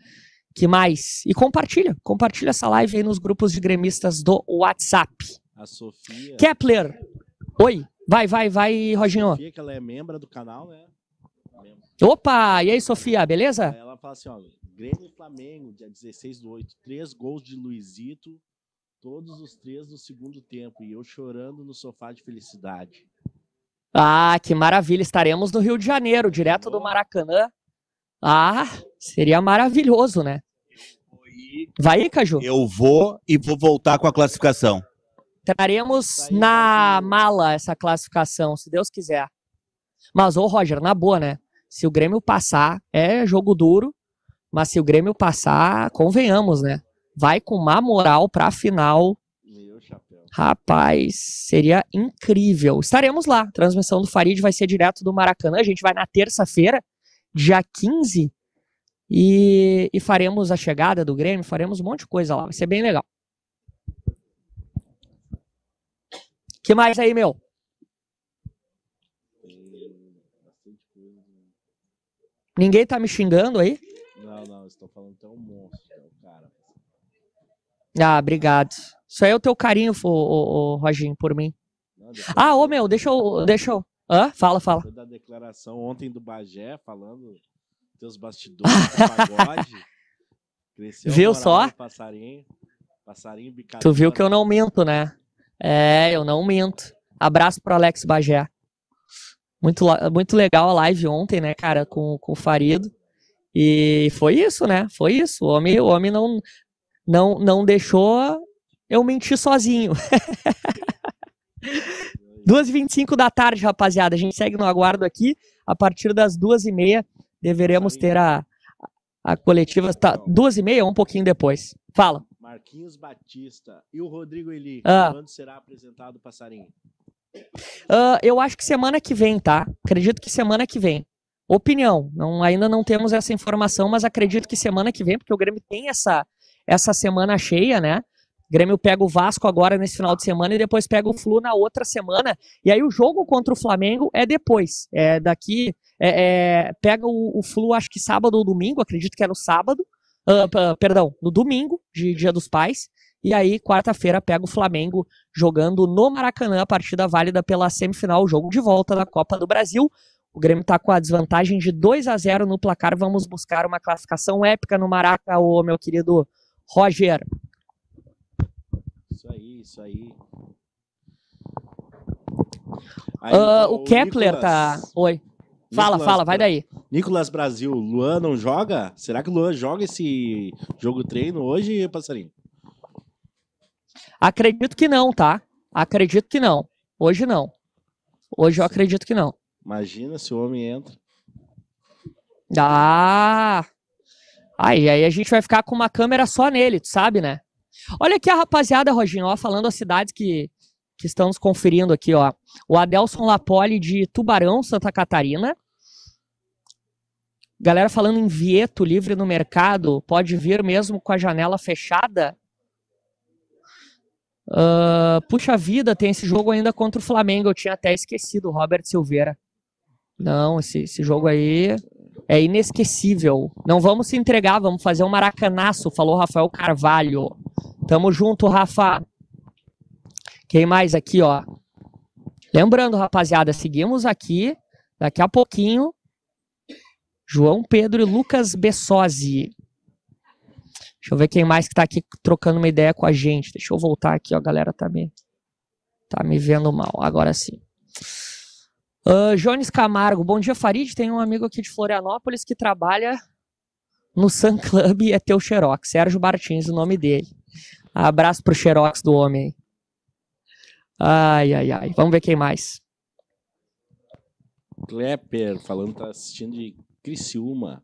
que mais? E compartilha. Compartilha essa live aí nos grupos de gremistas do WhatsApp. A Sofia. Kepler! Oi! Vai, vai, vai, Roginho. Sofia, que ela é membro do canal, né? Opa! E aí, Sofia, beleza? É, ela fala assim: ó, Grêmio e Flamengo, dia 16 do 8, três gols de Luizito, todos os três no segundo tempo, e eu chorando no sofá de felicidade. Ah, que maravilha! Estaremos no Rio de Janeiro, direto do Maracanã. Ah, seria maravilhoso, né? Vai aí, Caju. Eu vou e vou voltar com a classificação. Traremos é na mala essa classificação, se Deus quiser. Mas, ô Roger, na boa, né? Se o Grêmio passar, é jogo duro, mas se o Grêmio passar, convenhamos, né? Vai com má moral pra final. Rapaz, seria incrível. Estaremos lá. A transmissão do Farid vai ser direto do Maracanã. A gente vai na terça-feira, dia 15, e, e faremos a chegada do Grêmio, faremos um monte de coisa lá. Vai ser bem legal. que mais aí, meu? Ninguém tá me xingando aí? Não, não, estou falando que é um monstro, é cara. Ah, obrigado. Isso aí é o teu carinho, o, o, o Roginho, por mim. ah, ô meu, deixa eu. Deixa eu. Hã? Fala, fala. Da declaração ontem do Bagé falando teus bastidores, pagode. Cresceu viu só? Passarinho, passarinho bicadinho. Tu viu que eu não minto, né? É, eu não minto. Abraço pro Alex Bagé. Muito, muito legal a live ontem, né, cara, com, com o Farido. E foi isso, né? Foi isso. O homem, o homem não, não, não deixou eu mentir sozinho. 2h25 da tarde, rapaziada. A gente segue no aguardo aqui. A partir das 2h30 deveremos ter a, a coletiva. Tá, 2h30 ou um pouquinho depois. Fala. Marquinhos Batista e o Rodrigo Eli, ah. quando será apresentado o passarinho? Uh, eu acho que semana que vem, tá? Acredito que semana que vem. Opinião, não, ainda não temos essa informação, mas acredito que semana que vem, porque o Grêmio tem essa, essa semana cheia, né? O Grêmio pega o Vasco agora nesse final de semana e depois pega o Flu na outra semana. E aí o jogo contra o Flamengo é depois. É daqui. É, é, pega o, o Flu, acho que sábado ou domingo, acredito que era no sábado. Uh, perdão, no domingo, de Dia dos Pais. E aí, quarta-feira, pega o Flamengo jogando no Maracanã, a partida válida pela semifinal, jogo de volta da Copa do Brasil. O Grêmio está com a desvantagem de 2 a 0 no placar. Vamos buscar uma classificação épica no Maraca, ô meu querido Roger. Isso aí, isso aí. aí uh, o, o Kepler tá- Nicolas. tá. Oi. Fala, fala, vai daí. Nicolas Brasil, Luan não joga? Será que o Luan joga esse jogo treino hoje, passarinho? Acredito que não, tá? Acredito que não. Hoje não. Hoje eu acredito que não. Imagina se o homem entra. Ah! Aí, aí a gente vai ficar com uma câmera só nele, tu sabe, né? Olha aqui a rapaziada, Roginho, ó, falando as cidades que, que estão nos conferindo aqui, ó. O Adelson Lapoli de Tubarão, Santa Catarina. Galera falando em Vieto livre no mercado, pode vir mesmo com a janela fechada? Uh, puxa vida, tem esse jogo ainda contra o Flamengo. Eu tinha até esquecido o Robert Silveira. Não, esse, esse jogo aí é inesquecível. Não vamos se entregar, vamos fazer um maracanaço, falou Rafael Carvalho. Tamo junto, Rafa. Quem mais aqui, ó? Lembrando, rapaziada, seguimos aqui. Daqui a pouquinho, João Pedro e Lucas Bessosi. Deixa eu ver quem mais que tá aqui trocando uma ideia com a gente. Deixa eu voltar aqui, ó, a galera tá me, tá me vendo mal. Agora sim. Uh, Jones Camargo, bom dia, Farid. Tem um amigo aqui de Florianópolis que trabalha no Sun Club e é teu Xerox. Sérgio Martins, o nome dele. Abraço pro Xerox do homem. Ai, ai, ai. Vamos ver quem mais. Klepper, falando tá assistindo de Criciúma.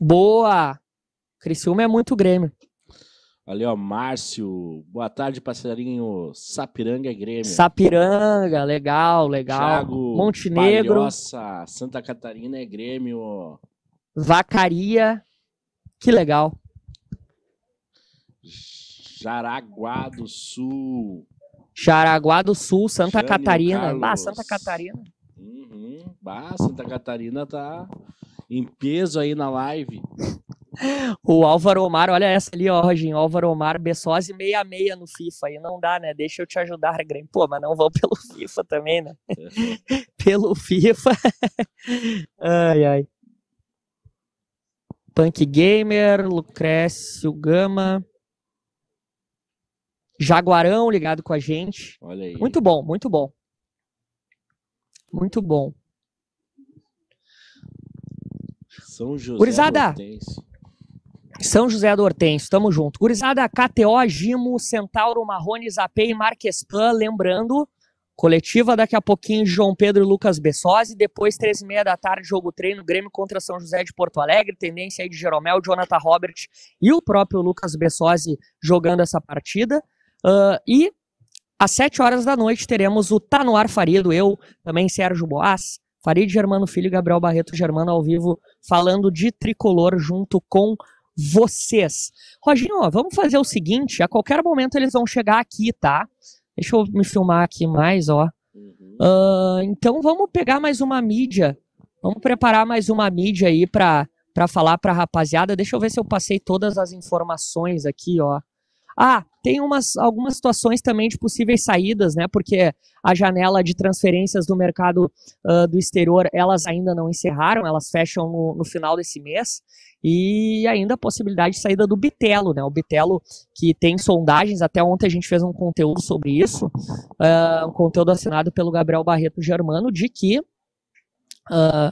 Boa! Criciúma é muito Grêmio. Ali, ó, Márcio. Boa tarde, parceirinho. Sapiranga é Grêmio. Sapiranga, legal, legal. Thiago, Montenegro. Nossa, Santa Catarina é Grêmio. Vacaria. Que legal. Jaraguá do Sul. Jaraguá do Sul, Santa Catarina. Carlos. Santa Catarina. Uhum. Bah, Santa Catarina tá em peso aí na live. O Álvaro Omar, olha essa ali, ó, Roginho. Álvaro Omar, Bessose 66 no FIFA. Aí não dá, né? Deixa eu te ajudar, Grêmio. Pô, mas não vão pelo FIFA também, né? pelo FIFA. ai, ai. Punk Gamer, Lucrécio Gama. Jaguarão ligado com a gente. Olha aí. Muito bom, muito bom. Muito bom. São José Gurizada. do Hortense. São José do Hortense, tamo junto. Gurizada, KTO, Gimo, Centauro, Marrone, Zapei, Marquespan, lembrando, coletiva daqui a pouquinho, João Pedro e Lucas Bessosi, depois três e meia da tarde, jogo treino, Grêmio contra São José de Porto Alegre, tendência aí de Jeromel, Jonathan Robert e o próprio Lucas Bessosi jogando essa partida. Uh, e às 7 horas da noite teremos o Tanuar tá Farido, eu, também Sérgio Boas, Farid Germano Filho e Gabriel Barreto Germano ao vivo falando de tricolor junto com vocês. Roginho, vamos fazer o seguinte, a qualquer momento eles vão chegar aqui, tá? Deixa eu me filmar aqui mais, ó. Uh, então vamos pegar mais uma mídia, vamos preparar mais uma mídia aí para pra falar pra rapaziada. Deixa eu ver se eu passei todas as informações aqui, ó. Ah, tem umas, algumas situações também de possíveis saídas, né? Porque a janela de transferências do mercado uh, do exterior, elas ainda não encerraram, elas fecham no, no, final desse mês. E ainda a possibilidade de saída do Bitelo, né? O Bitelo que tem sondagens, até ontem a gente fez um conteúdo sobre isso, uh, um conteúdo assinado pelo Gabriel Barreto Germano, de que Uh,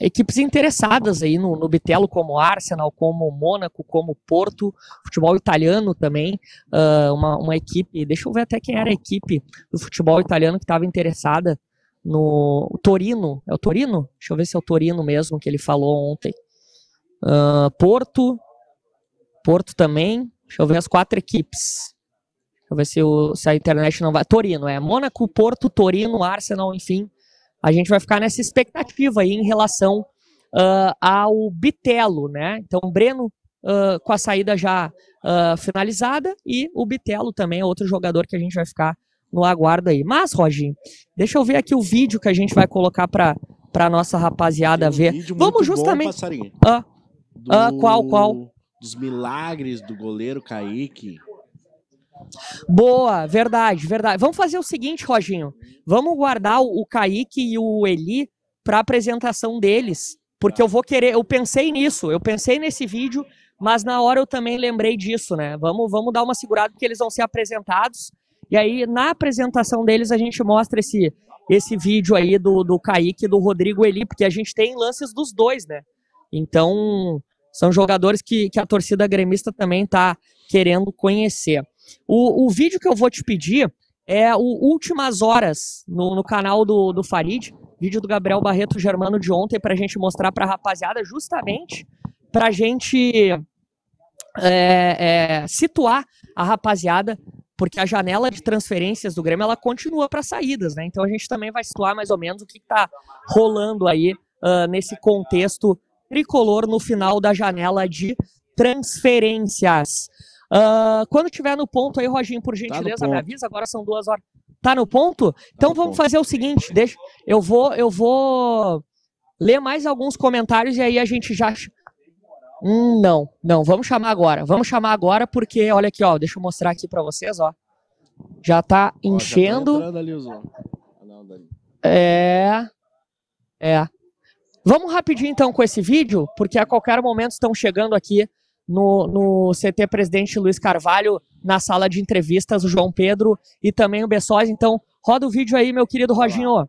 equipes interessadas aí no, no Bitelo, como Arsenal, como Mônaco, como Porto, futebol italiano também, uh, uma, uma, equipe, deixa eu ver até quem era a equipe do futebol italiano que estava interessada no Torino, é o Torino? Deixa eu ver se é o Torino mesmo que ele falou ontem. Uh, Porto, Porto também, deixa eu ver as quatro equipes. Deixa eu ver se, o, se a internet não vai. Torino, é. Mônaco, Porto, Torino, Arsenal, enfim a gente vai ficar nessa expectativa aí em relação uh, ao Bitelo, né? Então, Breno uh, com a saída já uh, finalizada e o Bitelo também é outro jogador que a gente vai ficar no aguardo aí. Mas, Roginho, deixa eu ver aqui o vídeo que a gente vai colocar para para nossa rapaziada um ver. Vamos justamente. Bom, ah, do... qual, qual? Dos milagres do goleiro Kaique. Boa, verdade, verdade. Vamos fazer o seguinte, Roginho. Vamos guardar o Kaique e o Eli para apresentação deles, porque eu vou querer, eu pensei nisso, eu pensei nesse vídeo, mas na hora eu também lembrei disso, né? Vamos, vamos dar uma segurada porque eles vão ser apresentados. E aí na apresentação deles a gente mostra esse esse vídeo aí do do Kaique e do Rodrigo Eli, porque a gente tem lances dos dois, né? Então, são jogadores que, que a torcida gremista também tá querendo conhecer. O, o vídeo que eu vou te pedir é o Últimas Horas, no, no canal do, do Farid, vídeo do Gabriel Barreto Germano de ontem, para a gente mostrar para a rapaziada, justamente para a gente é, é, situar a rapaziada, porque a janela de transferências do Grêmio ela continua para saídas, né? Então a gente também vai situar mais ou menos o que está rolando aí uh, nesse contexto tricolor no final da janela de transferências. Uh, quando tiver no ponto aí, Roginho, por tá gentileza, tá me avisa. Agora são duas horas. Tá no ponto? Então tá no então vamos ponto. fazer o seguinte: deixa, eu vou, eu vou ler mais alguns comentários e aí a gente já. Hum, não, não. Vamos chamar agora. Vamos chamar agora porque, olha aqui, ó. Deixa eu mostrar aqui para vocês, ó. Já tá enchendo. Ó, já tá ali, ah, é. É. Vamos rapidinho então com esse vídeo, porque a qualquer momento estão chegando aqui no, no CT Presidente Luiz Carvalho, na sala de entrevistas, o João Pedro e também o Bessóis. Então, roda o vídeo aí, meu querido Roginho.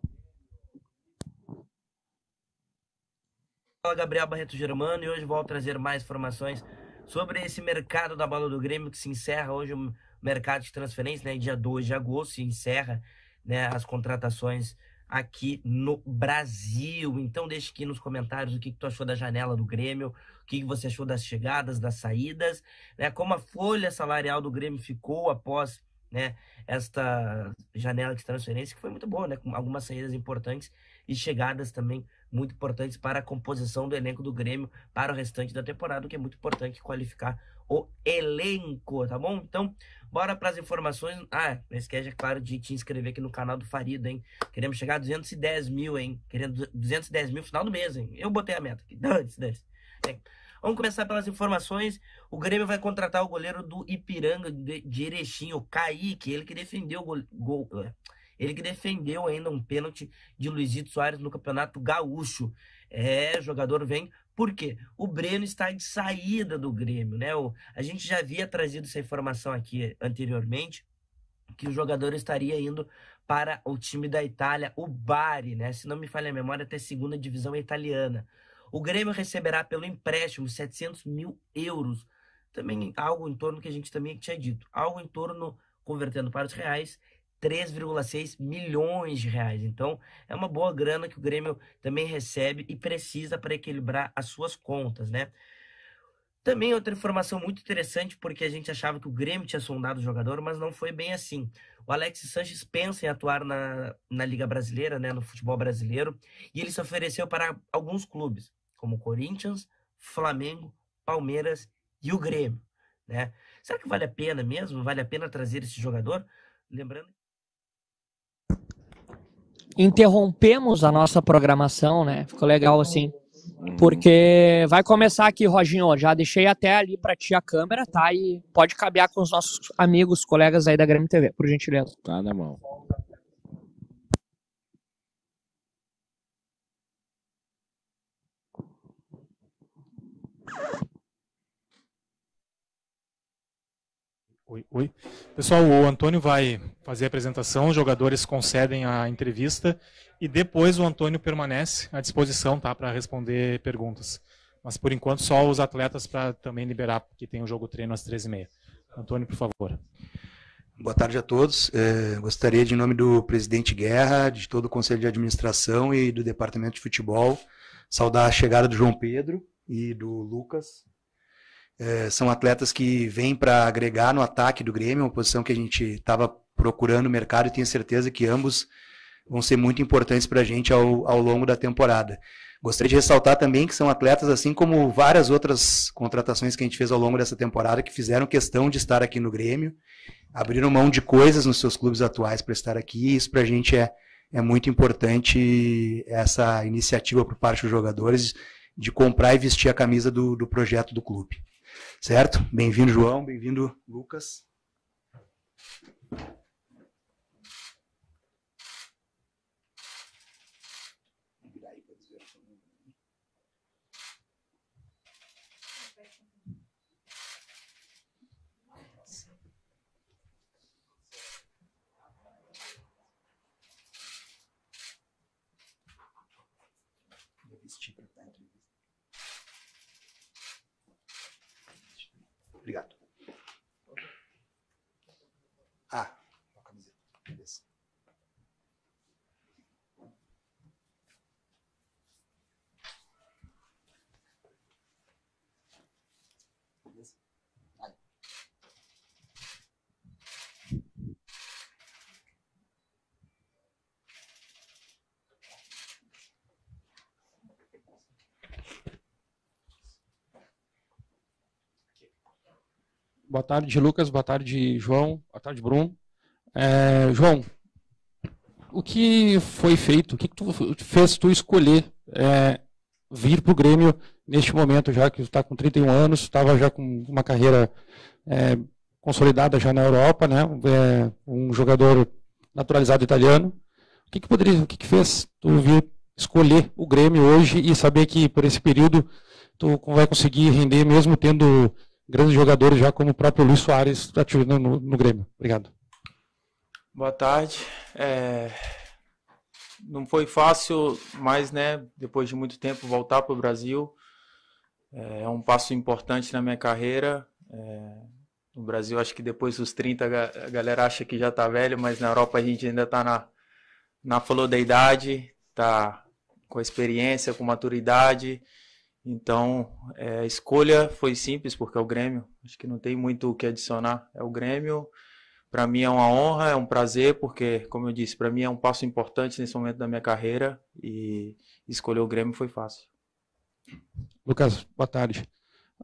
Olá, Gabriel Barreto Germano e hoje vou trazer mais informações sobre esse mercado da bola do Grêmio que se encerra hoje, o mercado de transferência, né, dia 2 de agosto, se encerra né, as contratações aqui no Brasil. Então deixe aqui nos comentários o que, que tu achou da janela do Grêmio, o que, que você achou das chegadas, das saídas, né? Como a folha salarial do Grêmio ficou após né, esta janela de transferência, que foi muito boa, né? Com algumas saídas importantes e chegadas também muito importantes para a composição do elenco do Grêmio para o restante da temporada, o que é muito importante qualificar o elenco, tá bom? Então, bora para as informações. Ah, não esquece, é claro, de te inscrever aqui no canal do Farido, hein? Queremos chegar a 210 mil, hein? Querendo 210 mil no final do mês, hein? Eu botei a meta aqui. Dane-se, é. Vamos começar pelas informações. O Grêmio vai contratar o goleiro do Ipiranga de Erechim, o Kaique, ele que defendeu o gol, é, ele que defendeu ainda um pênalti de Luizito Soares no Campeonato Gaúcho. É, jogador vem por quê? O Breno está de saída do Grêmio, né? O, a gente já havia trazido essa informação aqui anteriormente, que o jogador estaria indo para o time da Itália, o Bari, né? Se não me falha a memória, até segunda divisão italiana. O Grêmio receberá pelo empréstimo 700 mil euros, também algo em torno que a gente também tinha dito, algo em torno, convertendo para os reais, 3,6 milhões de reais. Então, é uma boa grana que o Grêmio também recebe e precisa para equilibrar as suas contas, né? Também outra informação muito interessante, porque a gente achava que o Grêmio tinha sondado o jogador, mas não foi bem assim. O Alex Sanches pensa em atuar na, na Liga Brasileira, né, no futebol brasileiro, e ele se ofereceu para alguns clubes, como Corinthians, Flamengo, Palmeiras e o Grêmio. Né? Será que vale a pena mesmo? Vale a pena trazer esse jogador? Lembrando interrompemos a nossa programação, né? Ficou legal assim. Uhum. Porque vai começar aqui, Roginho. Já deixei até ali para ti a câmera, tá? E pode cabear com os nossos amigos, colegas aí da Grêmio TV, por gentileza. Tá na mão. you Oi, oi. Pessoal, o Antônio vai fazer a apresentação, os jogadores concedem a entrevista e depois o Antônio permanece à disposição tá, para responder perguntas. Mas por enquanto só os atletas para também liberar, porque tem o jogo treino às 13h30. Antônio, por favor. Boa tarde a todos. É, gostaria, de, em nome do presidente Guerra, de todo o Conselho de Administração e do Departamento de Futebol, saudar a chegada do João Pedro e do Lucas, é, são atletas que vêm para agregar no ataque do Grêmio, uma posição que a gente estava procurando no mercado e tenho certeza que ambos vão ser muito importantes para a gente ao, ao longo da temporada. Gostaria de ressaltar também que são atletas, assim como várias outras contratações que a gente fez ao longo dessa temporada, que fizeram questão de estar aqui no Grêmio, abriram mão de coisas nos seus clubes atuais para estar aqui, e isso para a gente é, é muito importante, essa iniciativa por parte dos jogadores de comprar e vestir a camisa do, do projeto do clube. Certo? Bem-vindo, João. Bem-vindo, Lucas. Boa tarde, Lucas. Boa tarde, João. Boa tarde, Bruno. É, João, o que foi feito? O que tu fez tu escolher é, vir para o Grêmio neste momento, já que está com 31 anos, estava já com uma carreira é, consolidada já na Europa, né? É, um jogador naturalizado italiano. O que, que poderia, o que, que fez tu vir escolher o Grêmio hoje e saber que por esse período tu vai conseguir render mesmo tendo grandes jogadores já como o próprio Luiz Soares ativo tá no, no Grêmio. Obrigado. Boa tarde. É... Não foi fácil, mas né, depois de muito tempo voltar para o Brasil é, é um passo importante na minha carreira. É... No Brasil, acho que depois dos 30, a galera acha que já está velho, mas na Europa a gente ainda está na, na flor da idade, está com experiência, com maturidade. Então, é, a escolha foi simples, porque é o Grêmio. Acho que não tem muito o que adicionar. É o Grêmio. Para mim é uma honra, é um prazer, porque, como eu disse, para mim é um passo importante nesse momento da minha carreira e escolher o Grêmio foi fácil. Lucas, boa tarde.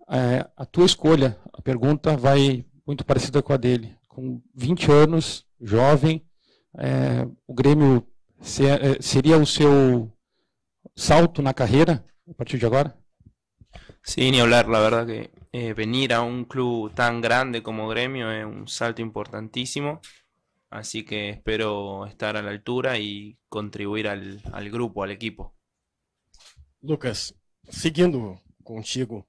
É, a tua escolha, a pergunta vai muito parecida com a dele. Com 20 anos, jovem, é, o Grêmio ser, é, seria o seu salto na carreira a partir de agora? Sí, ni hablar, la verdad que eh, venir a un club tan grande como Gremio es un salto importantísimo, así que espero estar a la altura y contribuir al, al grupo, al equipo. Lucas, seguindo contigo,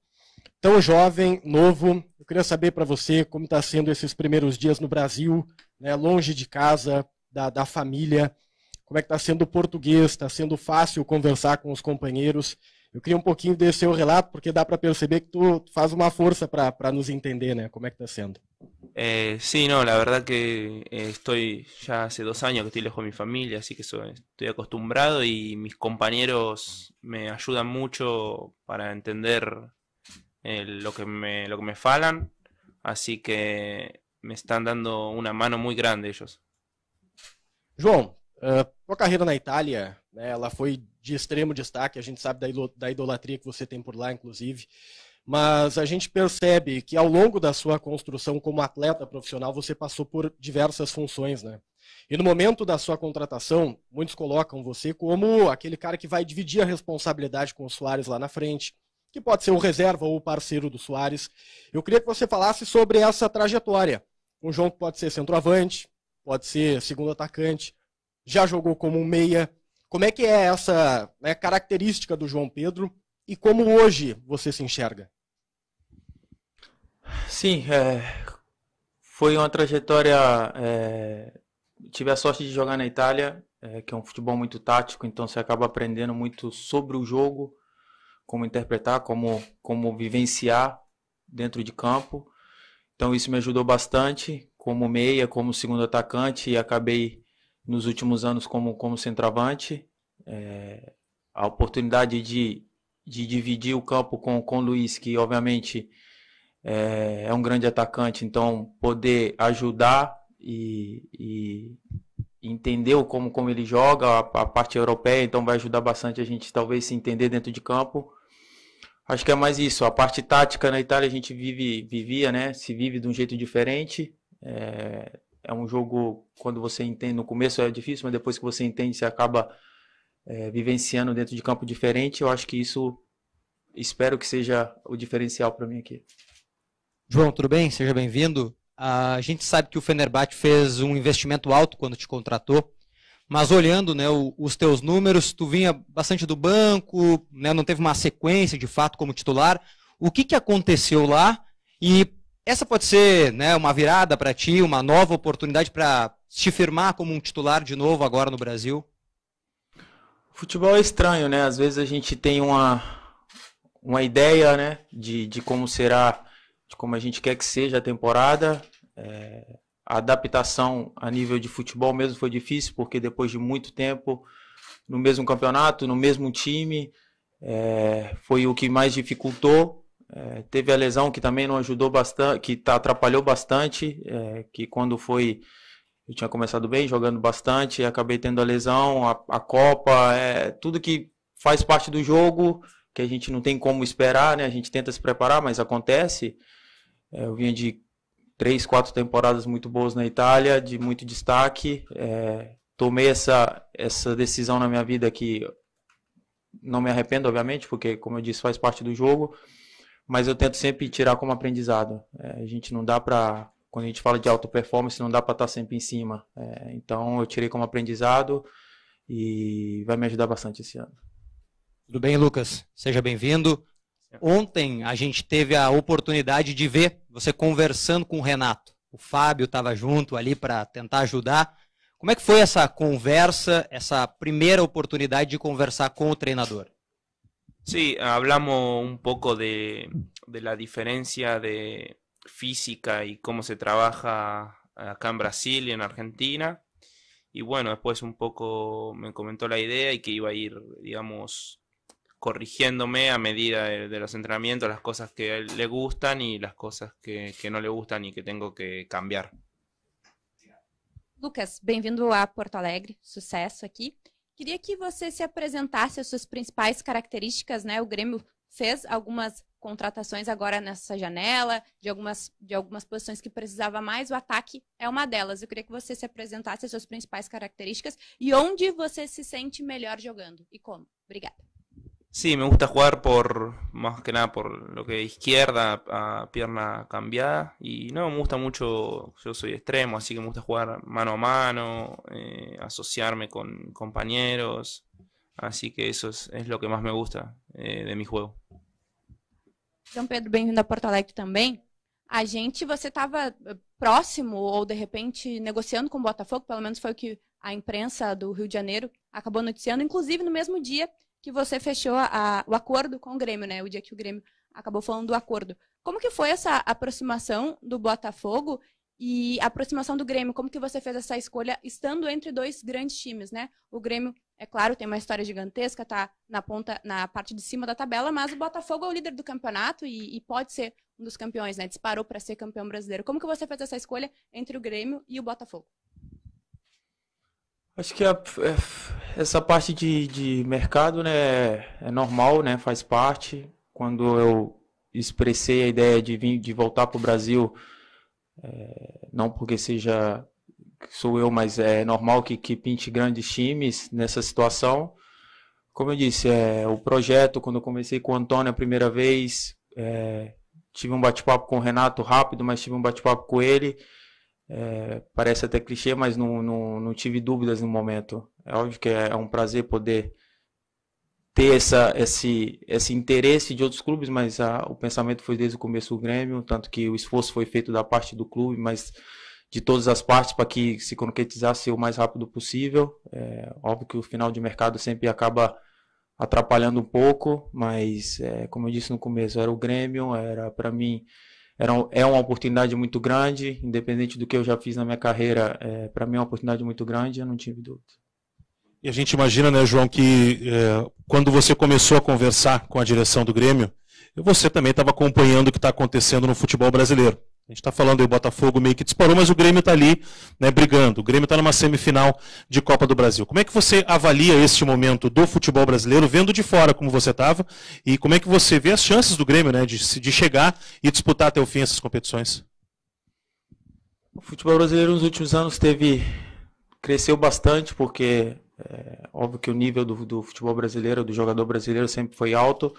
tão jovem, novo, eu queria saber para você como está sendo esses primeiros dias no Brasil, né, longe de casa, da, da família, como é que está sendo o português, está sendo fácil conversar com os companheiros, Yo quería un um pouquinho desse seu relato, porque da para perceber que tú faz una fuerza para nos entender, né? Como é que está sendo? Eh, sí, no, la verdad que eh, estoy ya hace dos años que estoy lejos de mi familia, así que estoy acostumbrado y mis compañeros me ayudan mucho para entender eh, lo, que me, lo que me falan, así que me están dando una mano muy grande ellos. João, Uh, carreira na Itália, né, ela foi de extremo destaque, a gente sabe da, da idolatria que você tem por lá, inclusive, mas a gente percebe que ao longo da sua construção como atleta profissional, você passou por diversas funções, né? E no momento da sua contratação, muitos colocam você como aquele cara que vai dividir a responsabilidade com o Soares lá na frente, que pode ser o reserva ou o parceiro do Soares. Eu queria que você falasse sobre essa trajetória. Um João que pode ser centroavante, pode ser segundo atacante, já jogou como um meia. Como é que é essa né, característica do João Pedro e como hoje você se enxerga? Sim, é, foi uma trajetória. É, tive a sorte de jogar na Itália, é, que é um futebol muito tático, então você acaba aprendendo muito sobre o jogo, como interpretar, como, como vivenciar dentro de campo. Então isso me ajudou bastante como meia, como segundo atacante e acabei nos últimos anos como, como centroavante. É, a oportunidade de, de dividir o campo com, com o Luiz, que obviamente é, é um grande atacante, então poder ajudar e, e entender como, como ele joga, a, a, parte europeia, então vai ajudar bastante a gente talvez se entender dentro de campo. Acho que é mais isso. A parte tática na Itália a gente vive, vivia, né? Se vive de um jeito diferente. É, é um jogo, quando você entende, no começo é difícil, mas depois que você entende, você acaba é, vivenciando dentro de campo diferente. Eu acho que isso, espero que seja o diferencial para mim aqui. João, tudo bem? Seja bem-vindo. A gente sabe que o Fenerbahçe fez um investimento alto quando te contratou, mas olhando né, os teus números, tu vinha bastante do banco, né, não teve uma sequência de fato como titular. O que, que aconteceu lá e essa pode ser né, uma virada para ti, uma nova oportunidade para se firmar como um titular de novo agora no Brasil? Futebol é estranho, né? Às vezes a gente tem uma, uma ideia né, de, de como será, de como a gente quer que seja a temporada. É, a adaptação a nível de futebol mesmo foi difícil, porque depois de muito tempo no mesmo campeonato, no mesmo time, é, foi o que mais dificultou. É, teve a lesão que também não ajudou bastante, que tá, atrapalhou bastante, é, que quando foi. Eu tinha começado bem, jogando bastante, acabei tendo a lesão, a, a Copa, é, tudo que faz parte do jogo, que a gente não tem como esperar, né? A gente tenta se preparar, mas acontece. É, eu vinha de três, quatro temporadas muito boas na Itália, de muito destaque. É, tomei essa, essa decisão na minha vida que não me arrependo, obviamente, porque, como eu disse, faz parte do jogo mas eu tento sempre tirar como aprendizado. É, a gente não dá para, quando a gente fala de alta performance, não dá para estar tá sempre em cima. É, então eu tirei como aprendizado e vai me ajudar bastante esse ano. Tudo bem, Lucas? Seja bem-vindo. Ontem a gente teve a oportunidade de ver você conversando com o Renato. O Fábio estava junto ali para tentar ajudar. Como é que foi essa conversa, essa primeira oportunidade de conversar com o treinador? Sí, hablamos un poco de, la diferencia de física y cómo se trabaja acá en Brasil y en Argentina. Y bueno, después un poco me comentó la idea y que iba a ir, digamos, corrigiéndome a medida de, los entrenamientos, las cosas que le gustan y las cosas que, no le gustan y que tengo que cambiar. Lucas, bienvenido a Porto Alegre, suceso aquí. Queria que você se apresentasse as suas principais características, né? O Grêmio fez algumas contratações agora nessa janela, de algumas, de algumas posições que precisava mais, o ataque é uma delas. Eu queria que você se apresentasse as suas principais características e onde você se sente melhor jogando e como. Obrigada. Sí, me gusta jugar por, más que nada por lo que izquierda, a pierna cambiada. Y no, me gusta mucho, yo soy extremo, así que me gusta jugar mano a mano, eh, asociarme con compañeros. Así que eso es, es lo que más me gusta eh, de mi juego. João Pedro, bem-vindo a Porto Alegre também. A gente, você estava eh, próximo ou de repente negociando com o Botafogo, pelo menos foi o que a imprensa do Rio de Janeiro acabou noticiando, inclusive no mesmo dia que você fechou a, o acordo com o Grêmio, né? O dia que o Grêmio acabou falando do acordo. Como que foi essa aproximação do Botafogo e a aproximação do Grêmio? Como que você fez essa escolha estando entre dois grandes times, né? O Grêmio, é claro, tem uma história gigantesca, tá na ponta, na parte de cima da tabela, mas o Botafogo é o líder do campeonato e, e pode ser um dos campeões, né? Disparou para ser campeão brasileiro. Como que você fez essa escolha entre o Grêmio e o Botafogo? Acho que a, é, essa parte de, de mercado né, é normal, né, faz parte. Quando eu expressei a ideia de, vir, de voltar para o Brasil, é, não porque seja sou eu, mas é normal que, que pinte grandes times nessa situação. Como eu disse, é, o projeto, quando eu comecei com o Antônio a primeira vez, é, tive um bate-papo com o Renato rápido, mas tive um bate-papo com ele é, parece até clichê, mas não, não, não tive dúvidas no momento. É óbvio que é, é um prazer poder ter essa, esse, esse interesse de outros clubes, mas a, o pensamento foi desde o começo o Grêmio, tanto que o esforço foi feito da parte do clube, mas de todas as partes para que se concretizasse o mais rápido possível. É, óbvio que o final de mercado sempre acaba atrapalhando um pouco, mas é, como eu disse no começo, era o Grêmio, era para mim era, é uma oportunidade muito grande, independente do que eu já fiz na minha carreira, é, para mim é uma oportunidade muito grande, eu não tive dúvida. E a gente imagina, né, João, que é, quando você começou a conversar com a direção do Grêmio, você também estava acompanhando o que está acontecendo no futebol brasileiro. A gente está falando aí, o Botafogo meio que disparou, mas o Grêmio está ali né, brigando. O Grêmio está numa semifinal de Copa do Brasil. Como é que você avalia este momento do futebol brasileiro, vendo de fora como você estava, e como é que você vê as chances do Grêmio né, de, de chegar e disputar até o fim essas competições? O futebol brasileiro nos últimos anos teve cresceu bastante, porque é, óbvio que o nível do, do futebol brasileiro, do jogador brasileiro sempre foi alto.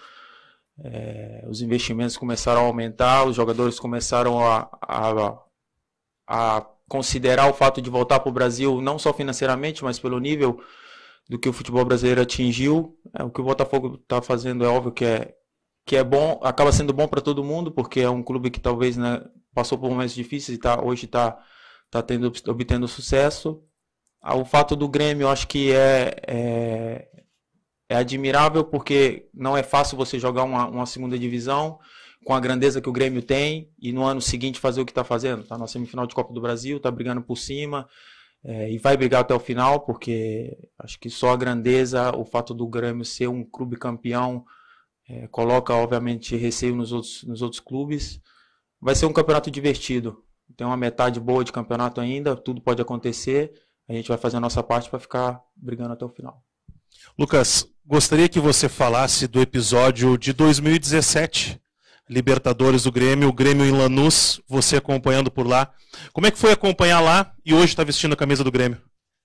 É, os investimentos começaram a aumentar, os jogadores começaram a, a, a considerar o fato de voltar para o Brasil, não só financeiramente, mas pelo nível do que o futebol brasileiro atingiu. É, o que o Botafogo está fazendo é óbvio que é, que é bom, acaba sendo bom para todo mundo, porque é um clube que talvez né, passou por momentos difíceis e tá, hoje está tá, tá obtendo sucesso. Ah, o fato do Grêmio, acho que é, é, é admirável porque não é fácil você jogar uma, uma, segunda divisão com a grandeza que o Grêmio tem e no ano seguinte fazer o que está fazendo. Está na semifinal de Copa do Brasil, está brigando por cima é, e vai brigar até o final, porque acho que só a grandeza, o fato do Grêmio ser um clube campeão, é, coloca obviamente receio nos outros, nos outros clubes. Vai ser um campeonato divertido. Tem uma metade boa de campeonato ainda, tudo pode acontecer. A gente vai fazer a nossa parte para ficar brigando até o final. Lucas, Gostaria que você falasse do episódio de 2017, Libertadores do Grêmio, o Grêmio em Lanús, você acompanhando por lá. Como é que foi acompanhar lá e hoje está vestindo a camisa do Grêmio?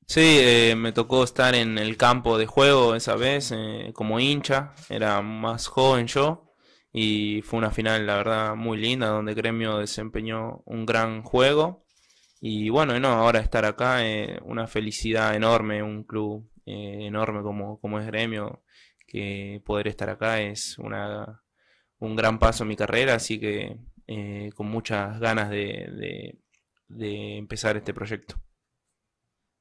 Sí, eh, me tocó estar en el campo de juego esa vez eh, como hincha, era más joven yo y fue una final, la verdad, muy linda donde Gremio desempeñó un gran juego y bueno, no, ahora estar acá es eh, una felicidad enorme, un club eh, enorme como, como es gremio, que poder estar acá es una, un gran paso en mi carrera, así que eh, con muchas ganas de, de, de, empezar este proyecto.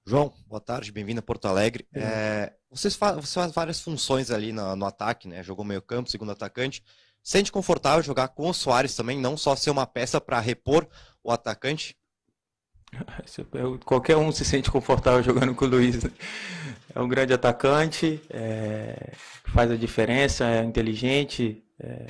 João, boa tarde, bem-vindo a Porto Alegre. É, você, faz, você, faz, várias funções ali no, no ataque, né? Jogou meio campo, segundo atacante. Sente confortável jogar com o Soares também, não só ser uma peça para repor o atacante? É qualquer um se sente confortável jogando com o Luiz. Né? É um grande atacante, é, faz a diferença, é inteligente, é,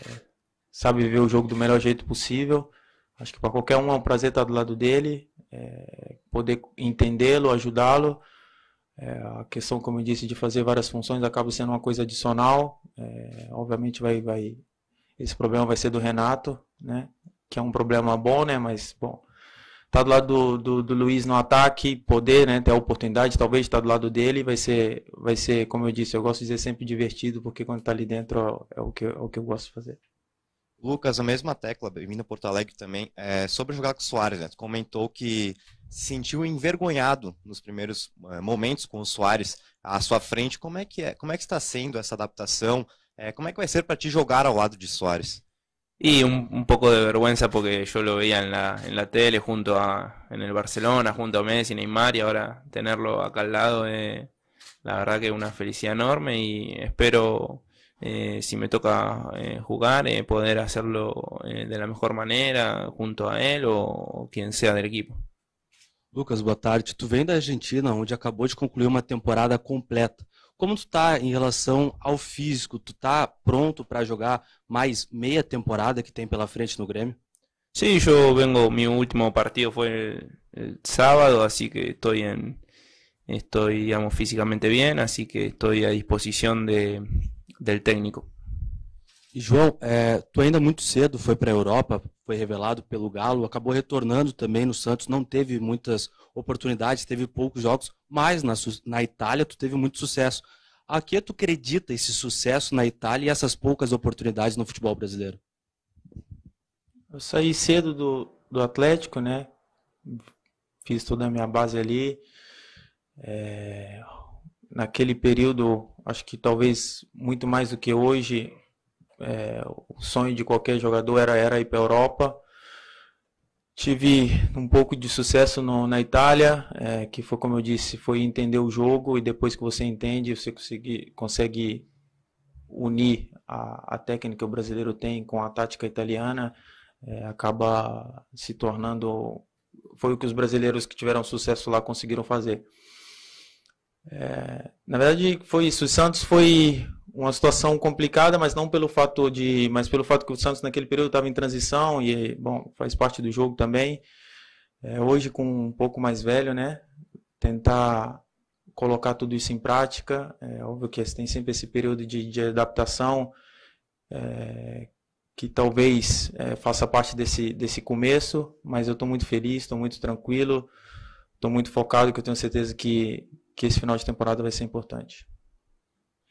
sabe viver o jogo do melhor jeito possível. Acho que para qualquer um é um prazer estar do lado dele, é, poder entendê-lo, ajudá-lo. É, a questão, como eu disse, de fazer várias funções acaba sendo uma coisa adicional. É, obviamente, vai, vai, esse problema vai ser do Renato, né? que é um problema bom, né? mas bom Tá do lado do, do, do Luiz no ataque, poder, né? Ter a oportunidade, talvez estar tá do lado dele, vai ser, vai ser, como eu disse, eu gosto de dizer sempre divertido, porque quando tá ali dentro é o que, é o que eu gosto de fazer. Lucas, a mesma tecla, bem-vindo a Porto Alegre também, é, sobre jogar com o Soares, né? Tu comentou que se sentiu envergonhado nos primeiros é, momentos com o Soares à sua frente. Como é que é? Como é que está sendo essa adaptação? É, como é que vai ser para te jogar ao lado de Soares? Y un, poco de vergüenza porque yo lo veía en la, en la tele junto a, en el Barcelona, junto a Messi, Neymar, y ahora tenerlo acá al lado, eh, la verdad que es una felicidad enorme y espero, eh, si me toca eh, jugar, poder hacerlo de la mejor manera junto a él o, quien sea del equipo. Lucas, boa tarde. Tu vem da Argentina, donde acabó de concluir una temporada completa. Como tu tá em relação ao físico? Tu tá pronto para jogar mais meia temporada que tem pela frente no Grêmio? Sim, eu vengo, meu último partido foi eh, sábado, assim que estou em estou, digamos, fisicamente bem, assim que estou à disposição de, del técnico. João, é, tu ainda muito cedo foi para a Europa, foi revelado pelo Galo, acabou retornando também no Santos, não teve muitas oportunidades, teve poucos jogos, mas na, na Itália tu teve muito sucesso. A que tu acredita esse sucesso na Itália e essas poucas oportunidades no futebol brasileiro? Eu saí cedo do, do Atlético, né? Fiz toda a minha base ali. É, naquele período, acho que talvez muito mais do que hoje, é, o sonho de qualquer jogador era, era ir para a Europa. Tive um pouco de sucesso no, na Itália, é, que foi como eu disse, foi entender o jogo e depois que você entende, você consegue, consegue unir a, a técnica que o brasileiro tem com a tática italiana, é, acaba se tornando. Foi o que os brasileiros que tiveram sucesso lá conseguiram fazer. É, na verdade, foi isso. O Santos foi uma situação complicada, mas não pelo fato de, mas pelo fato que o Santos naquele período estava em transição e bom, faz parte do jogo também. É, hoje com um pouco mais velho, né? Tentar colocar tudo isso em prática. É óbvio que tem sempre esse período de, de adaptação é, que talvez é, faça parte desse, desse começo, mas eu estou muito feliz, estou muito tranquilo, estou muito focado, que eu tenho certeza que, que esse final de temporada vai ser importante.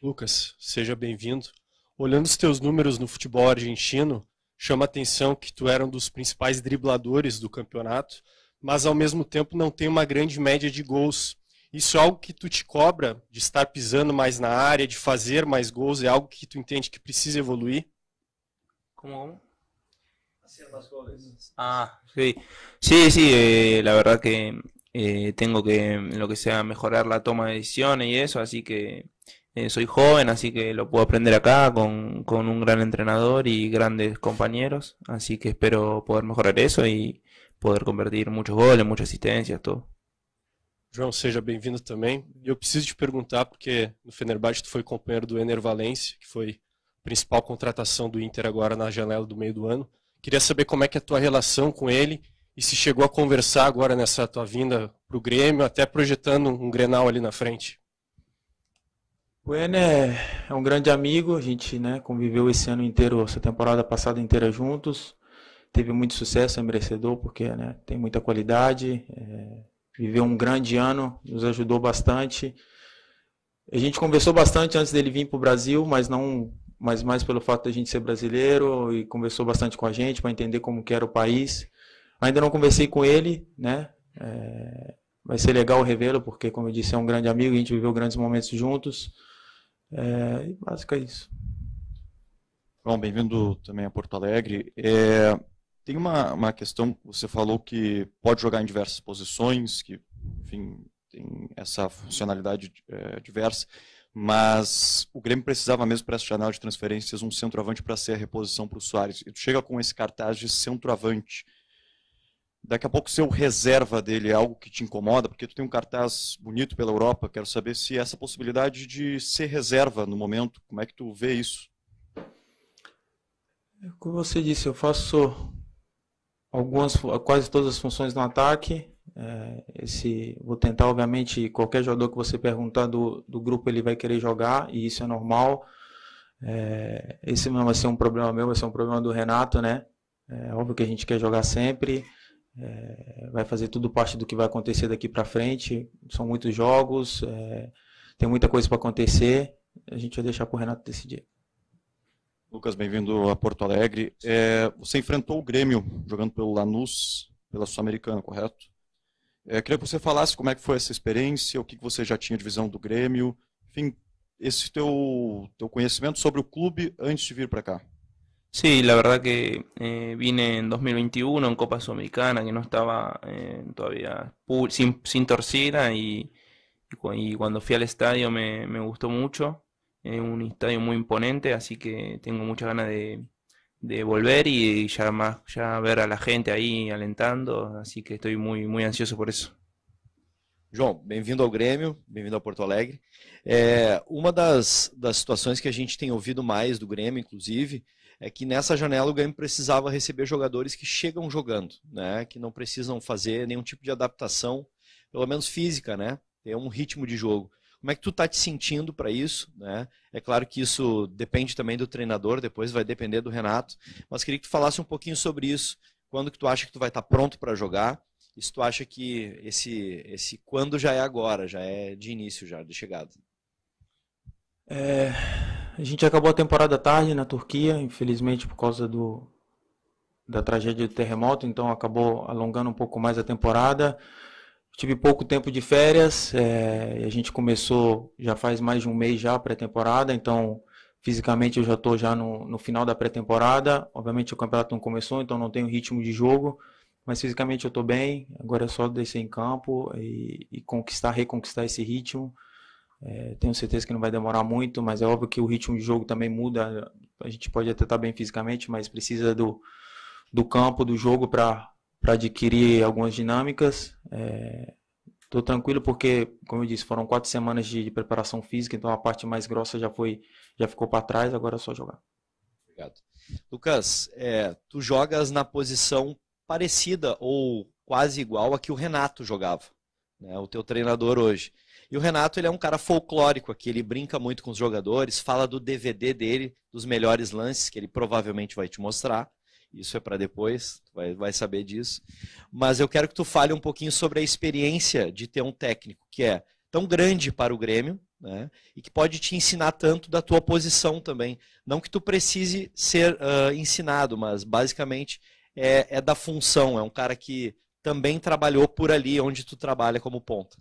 Lucas, seja bem-vindo. Olhando os teus números no futebol argentino, chama atenção que tu era um dos principais dribladores do campeonato, mas ao mesmo tempo não tem uma grande média de gols. Isso é algo que tu te cobra de estar pisando mais na área, de fazer mais gols, é algo que tu entende que precisa evoluir? Como? Ah, sí, sí, sí, eh, verdade verdad que eh, tengo que, lo que sea, melhorar a toma de decisão e isso, assim que eh, soy joven, así que lo puedo aprender acá con, con, un gran entrenador y grandes compañeros. Así que espero poder mejorar eso y poder convertir muchos goles, muchas assistências, tudo. João, seja bem-vindo também. Eu preciso te perguntar, porque no Fenerbahçe tu foi companheiro do Ener Valencia, que foi a principal contratação do Inter agora na janela do meio do ano. Queria saber como é que é a tua relação com ele e se chegou a conversar agora nessa tua vinda para o Grêmio, até projetando um Grenal ali na frente. O é, é um grande amigo, a gente né, conviveu esse ano inteiro, essa temporada passada inteira juntos. Teve muito sucesso, é merecedor, porque né, tem muita qualidade. É, viveu um grande ano, nos ajudou bastante. A gente conversou bastante antes dele vir para o Brasil, mas não, mas mais pelo fato da gente ser brasileiro e conversou bastante com a gente para entender como que era o país. Ainda não conversei com ele, né? É, vai ser legal revê-lo porque, como eu disse, é um grande amigo, a gente viveu grandes momentos juntos. É, e básico é isso. Bom, bem-vindo também a Porto Alegre. É, tem uma, uma questão, você falou que pode jogar em diversas posições, que, enfim, tem essa funcionalidade é, diversa, mas o Grêmio precisava mesmo para essa janela de transferências um centroavante para ser a reposição para o Soares. E tu chega com esse cartaz de centroavante daqui a pouco ser o reserva dele é algo que te incomoda, porque tu tem um cartaz bonito pela Europa, quero saber se essa possibilidade de ser reserva no momento, como é que tu vê isso? Como você disse, eu faço algumas, quase todas as funções no ataque. É, esse, vou tentar, obviamente, qualquer jogador que você perguntar do, do grupo, ele vai querer jogar, e isso é normal. É, esse não vai ser um problema meu, vai ser um problema do Renato, né? É óbvio que a gente quer jogar sempre. É, vai fazer tudo parte do que vai acontecer daqui para frente. São muitos jogos, é, tem muita coisa para acontecer. A gente vai deixar para o Renato decidir. Lucas, bem-vindo a Porto Alegre. É, você enfrentou o Grêmio jogando pelo Lanús, pela Sul-Americana, correto? É, queria que você falasse como é que foi essa experiência, o que, que você já tinha de visão do Grêmio, enfim, esse teu, teu conhecimento sobre o clube antes de vir para cá. Sí, la verdad que eh, vine en 2021 en Copa Sudamericana, que no estaba eh, todavía sin, sin torcida y, cuando fui al estadio me, gustó mucho, eh, un estadio muy imponente, así que tengo muchas ganas de, volver y ya más ya ver a la gente ahí alentando, así que estoy muy, muy ansioso por eso. João, bem-vindo ao Grêmio, bem-vindo Porto Alegre. Eh, Una de las situaciones situações que a gente tem ouvido mais do Grêmio, inclusive, é que nessa janela o Grêmio precisava receber jogadores que chegam jogando, né? Que não precisam fazer nenhum tipo de adaptação, pelo menos física, né? Ter um ritmo de jogo. Como é que tu tá te sentindo para isso, né? É claro que isso depende também do treinador, depois vai depender do Renato, mas queria que tu falasse um pouquinho sobre isso. Quando que tu acha que tu vai estar tá pronto para jogar? E se tu acha que esse esse quando já é agora, já é de início já, de chegada? É, a gente acabou a temporada tarde na Turquia, infelizmente por causa do, da tragédia do terremoto, então acabou alongando um pouco mais a temporada. Tive pouco tempo de férias, é, a gente começou já faz mais de um mês já a pré-temporada, então fisicamente eu já estou já no, no final da pré-temporada. Obviamente o campeonato não começou, então não tenho ritmo de jogo, mas fisicamente eu estou bem. Agora é só descer em campo e, e conquistar, reconquistar esse ritmo. É, tenho certeza que não vai demorar muito, mas é óbvio que o ritmo de jogo também muda. A gente pode até estar bem fisicamente, mas precisa do, do campo, do jogo para adquirir algumas dinâmicas. Estou é, tranquilo porque, como eu disse, foram quatro semanas de, de, preparação física, então a parte mais grossa já foi, já ficou para trás. Agora é só jogar. Obrigado. Lucas, é, tu jogas na posição parecida ou quase igual a que o Renato jogava, né, o teu treinador hoje. E o Renato, ele é um cara folclórico aqui, ele brinca muito com os jogadores, fala do DVD dele, dos melhores lances, que ele provavelmente vai te mostrar. Isso é para depois, vai, vai saber disso. Mas eu quero que tu fale um pouquinho sobre a experiência de ter um técnico que é tão grande para o Grêmio, né? E que pode te ensinar tanto da tua posição também. Não que tu precise ser uh, ensinado, mas basicamente é, é, da função. É um cara que também trabalhou por ali onde tu trabalha como ponta.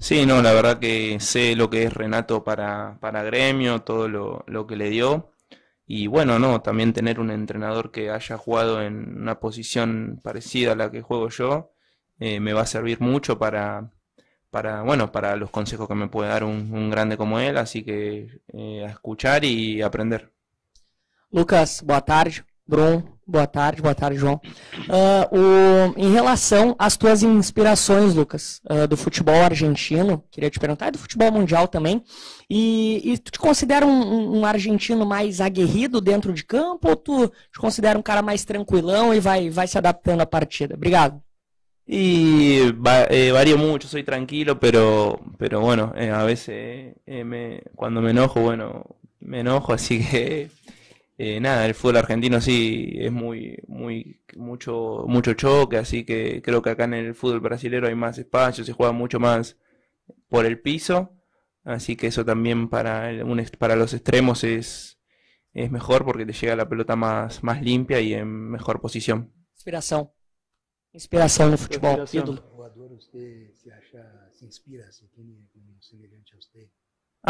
Sí, no, la verdad que sé lo que es Renato para, para Gremio, todo lo, que le dio. Y bueno, no, también tener un entrenador que haya jugado en una posición parecida a la que juego yo, eh, me va a servir mucho para, para, bueno, para los consejos que me puede dar un, grande como él, así que eh, a escuchar y aprender. Lucas, boa tarde. Brum, boa tarde, boa tarde, João. Uh, o, em relação às tuas inspirações, Lucas, uh, do futebol argentino, queria te perguntar, e é do futebol mundial também, e, e tu te considera um, um, argentino mais aguerrido dentro de campo, ou tu te considera um cara mais tranquilão e vai, vai se adaptando à partida? Obrigado. Y eh, varío mucho, soy tranquilo, pero, pero bueno, eh, a veces eh, me, cuando me enojo, bueno, me enojo, así que Eh, nada, el fútbol argentino sí es muy, muy, mucho, mucho choque, así que creo que acá en el fútbol brasilero hay más espacio, se juega mucho más por el piso, así que eso también para, un, para los extremos es, es mejor porque te llega la pelota más, más limpia y en mejor posición. Inspiración. Inspiración en futebol, fútbol. inspira,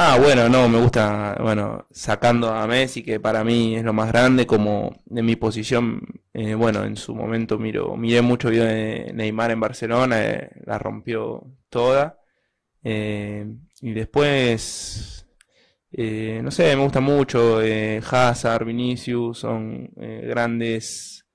Ah, bueno, no, me gusta, bueno, sacando a Messi, que para mí es lo más grande, como de mi posición, eh, bueno, en su momento miro, miré mucho video de Neymar en Barcelona, eh, la rompió toda. Eh, y después, no sé, me gusta mucho, Hazard, Vinicius, son grandes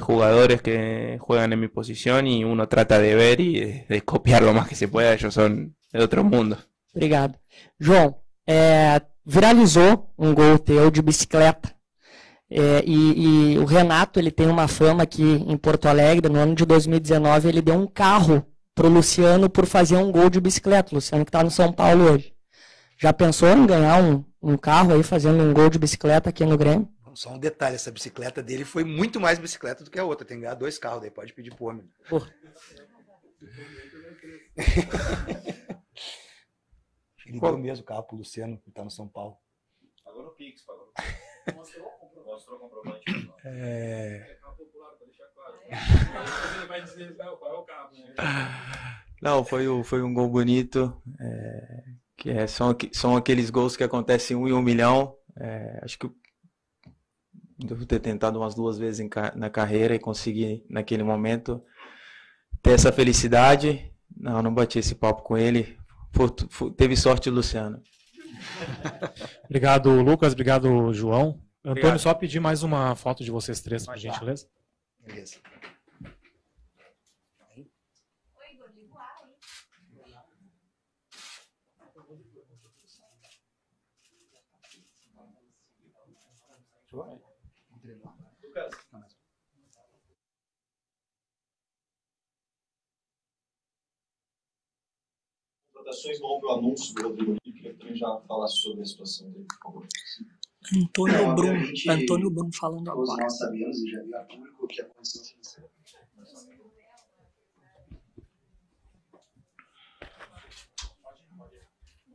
jugadores que juegan en mi posición y uno trata de ver y de copiar lo más que se pueda, ellos son de otro mundo. Obrigado. João, é, viralizou um gol teu de bicicleta. É, e, e, o Renato ele tem uma fama que em Porto Alegre, no ano de 2019, ele deu um carro pro Luciano por fazer um gol de bicicleta. Luciano que está no São Paulo hoje. Já pensou em ganhar um, um carro aí fazendo um gol de bicicleta aqui no Grêmio? Só um detalhe, essa bicicleta dele foi muito mais bicicleta do que a outra. Tem que ganhar dois carros, daí pode pedir pro homem. Porra. Ele Qual? deu o carro pro Luciano, que tá no São Paulo. Pagou no Pix, pagou no Pix. Mostrou o comprovante. Né? É... é carro popular, pra deixar claro. É. Ele vai dizer né, qual é o carro, né? Não, foi, foi um gol bonito. É, que é, são, são aqueles gols que acontecem um em um milhão. É, acho que devo ter tentado umas duas vezes em, na carreira e consegui, naquele momento, ter essa felicidade. Não, não bati esse papo com ele teve sorte, Luciano. obrigado, Lucas. Obrigado, João. Antônio, obrigado. só pedir mais uma foto de vocês três, por gentileza. Beleza. contratações não houve o anúncio do Rodrigo Oliveira, queria também já falar sobre a situação dele, por favor. Antônio então, Brum, Antônio Brum falando agora. Todos nós sabemos e já viu a público que a condição financeira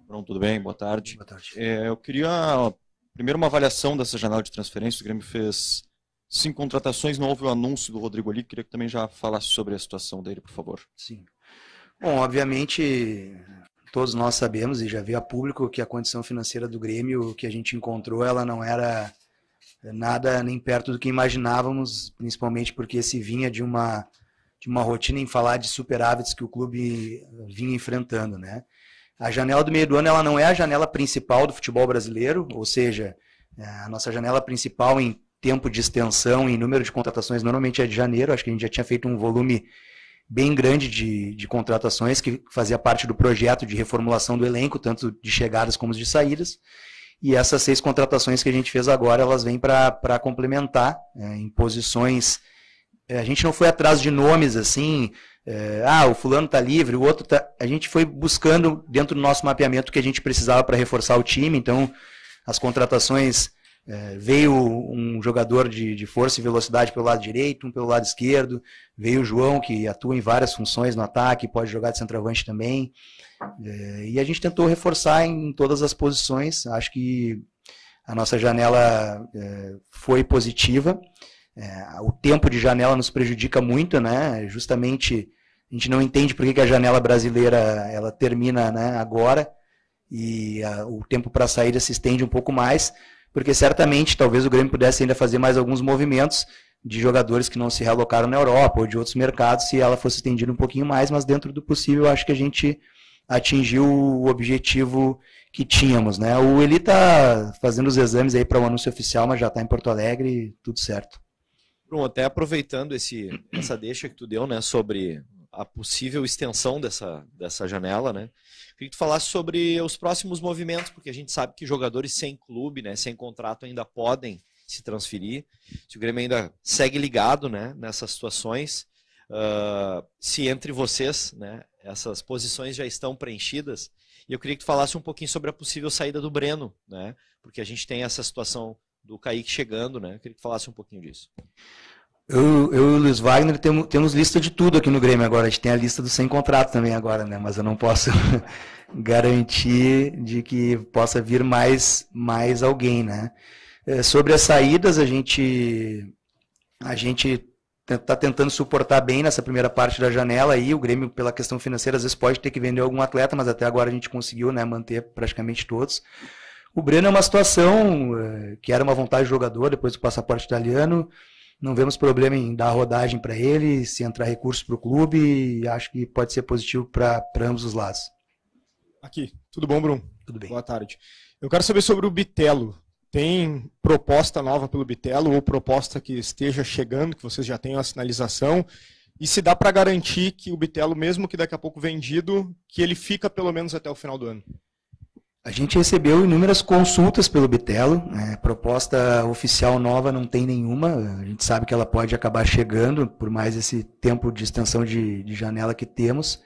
Pronto, tudo bem? Boa tarde. Boa tarde. É, eu queria, primeiro, uma avaliação dessa janela de transferência. O Grêmio fez cinco contratações, não houve o anúncio do Rodrigo ali. Queria que também já falasse sobre a situação dele, por favor. Sim. Bom, obviamente, todos nós sabemos e já veio a público que a condição financeira do Grêmio que a gente encontrou, ela não era nada nem perto do que imaginávamos, principalmente porque se vinha de uma de uma rotina em falar de superávites que o clube vinha enfrentando, né? A janela do meio do ano ela não é a janela principal do futebol brasileiro, ou seja, é, a nossa janela principal em tempo de extensão, e número de contratações, normalmente é de janeiro. Acho que a gente já tinha feito um volume bem grande de, de contratações que fazia parte do projeto de reformulação do elenco, tanto de chegadas como de saídas. E essas seis contratações que a gente fez agora, elas vêm para complementar é, em posições. É, a gente não foi atrás de nomes assim, é, ah, o fulano está livre, o outro está. A gente foi buscando dentro do nosso mapeamento o que a gente precisava para reforçar o time. Então, as contratações é, veio um jogador de, de, força e velocidade pelo lado direito, um pelo lado esquerdo. Veio o João, que atua em várias funções no ataque, pode jogar de centroavante também. É, e a gente tentou reforçar em todas as posições. Acho que a nossa janela é, foi positiva. É, o tempo de janela nos prejudica muito, né? Justamente a gente não entende por que, a janela brasileira ela termina né, agora e a, ah, o tempo para saída se estende um pouco mais porque certamente talvez o Grêmio pudesse ainda fazer mais alguns movimentos de jogadores que não se realocaram na Europa ou de outros mercados se ela fosse estendida um pouquinho mais, mas dentro do possível acho que a gente atingiu o objetivo que tínhamos, né? O Eli tá fazendo os exames aí para o um anúncio oficial, mas já está em Porto Alegre, tudo certo. Bruno, até aproveitando esse, essa deixa que tu deu, né, sobre a possível extensão dessa, dessa janela, né? Queria que tu falasse sobre os próximos movimentos, porque a gente sabe que jogadores sem clube, né, sem contrato ainda podem se transferir. Se o Grêmio ainda segue ligado, né, nessas situações, uh, se entre vocês, né, essas posições já estão preenchidas. E eu queria que tu falasse um pouquinho sobre a possível saída do Breno, né? Porque a gente tem essa situação do Kaique chegando, né? Eu queria que tu falasse um pouquinho disso. Eu, eu e o Luiz Wagner temos, temos lista de tudo aqui no Grêmio agora. A gente tem a lista do sem contrato também agora, né? Mas eu não posso garantir de que possa vir mais, mais alguém, né? É, sobre as saídas, a gente a gente está tentando suportar bem nessa primeira parte da janela aí. O Grêmio, pela questão financeira, às vezes pode ter que vender algum atleta, mas até agora a gente conseguiu né, manter praticamente todos. O Breno é uma situação é, que era uma vontade do jogador depois do passaporte italiano não vemos problema em dar rodagem para ele, se entrar recurso para o clube, acho que pode ser positivo para ambos os lados. Aqui, tudo bom, Bruno? Tudo bem. Boa tarde. Eu quero saber sobre o Bitelo. Tem proposta nova pelo Bitelo ou proposta que esteja chegando, que vocês já tenham a sinalização? E se dá para garantir que o Bitelo, mesmo que daqui a pouco vendido, que ele fica pelo menos até o final do ano? A gente recebeu inúmeras consultas pelo Bitelo. Né? Proposta oficial nova não tem nenhuma. A gente sabe que ela pode acabar chegando, por mais esse tempo de extensão de, de janela que temos.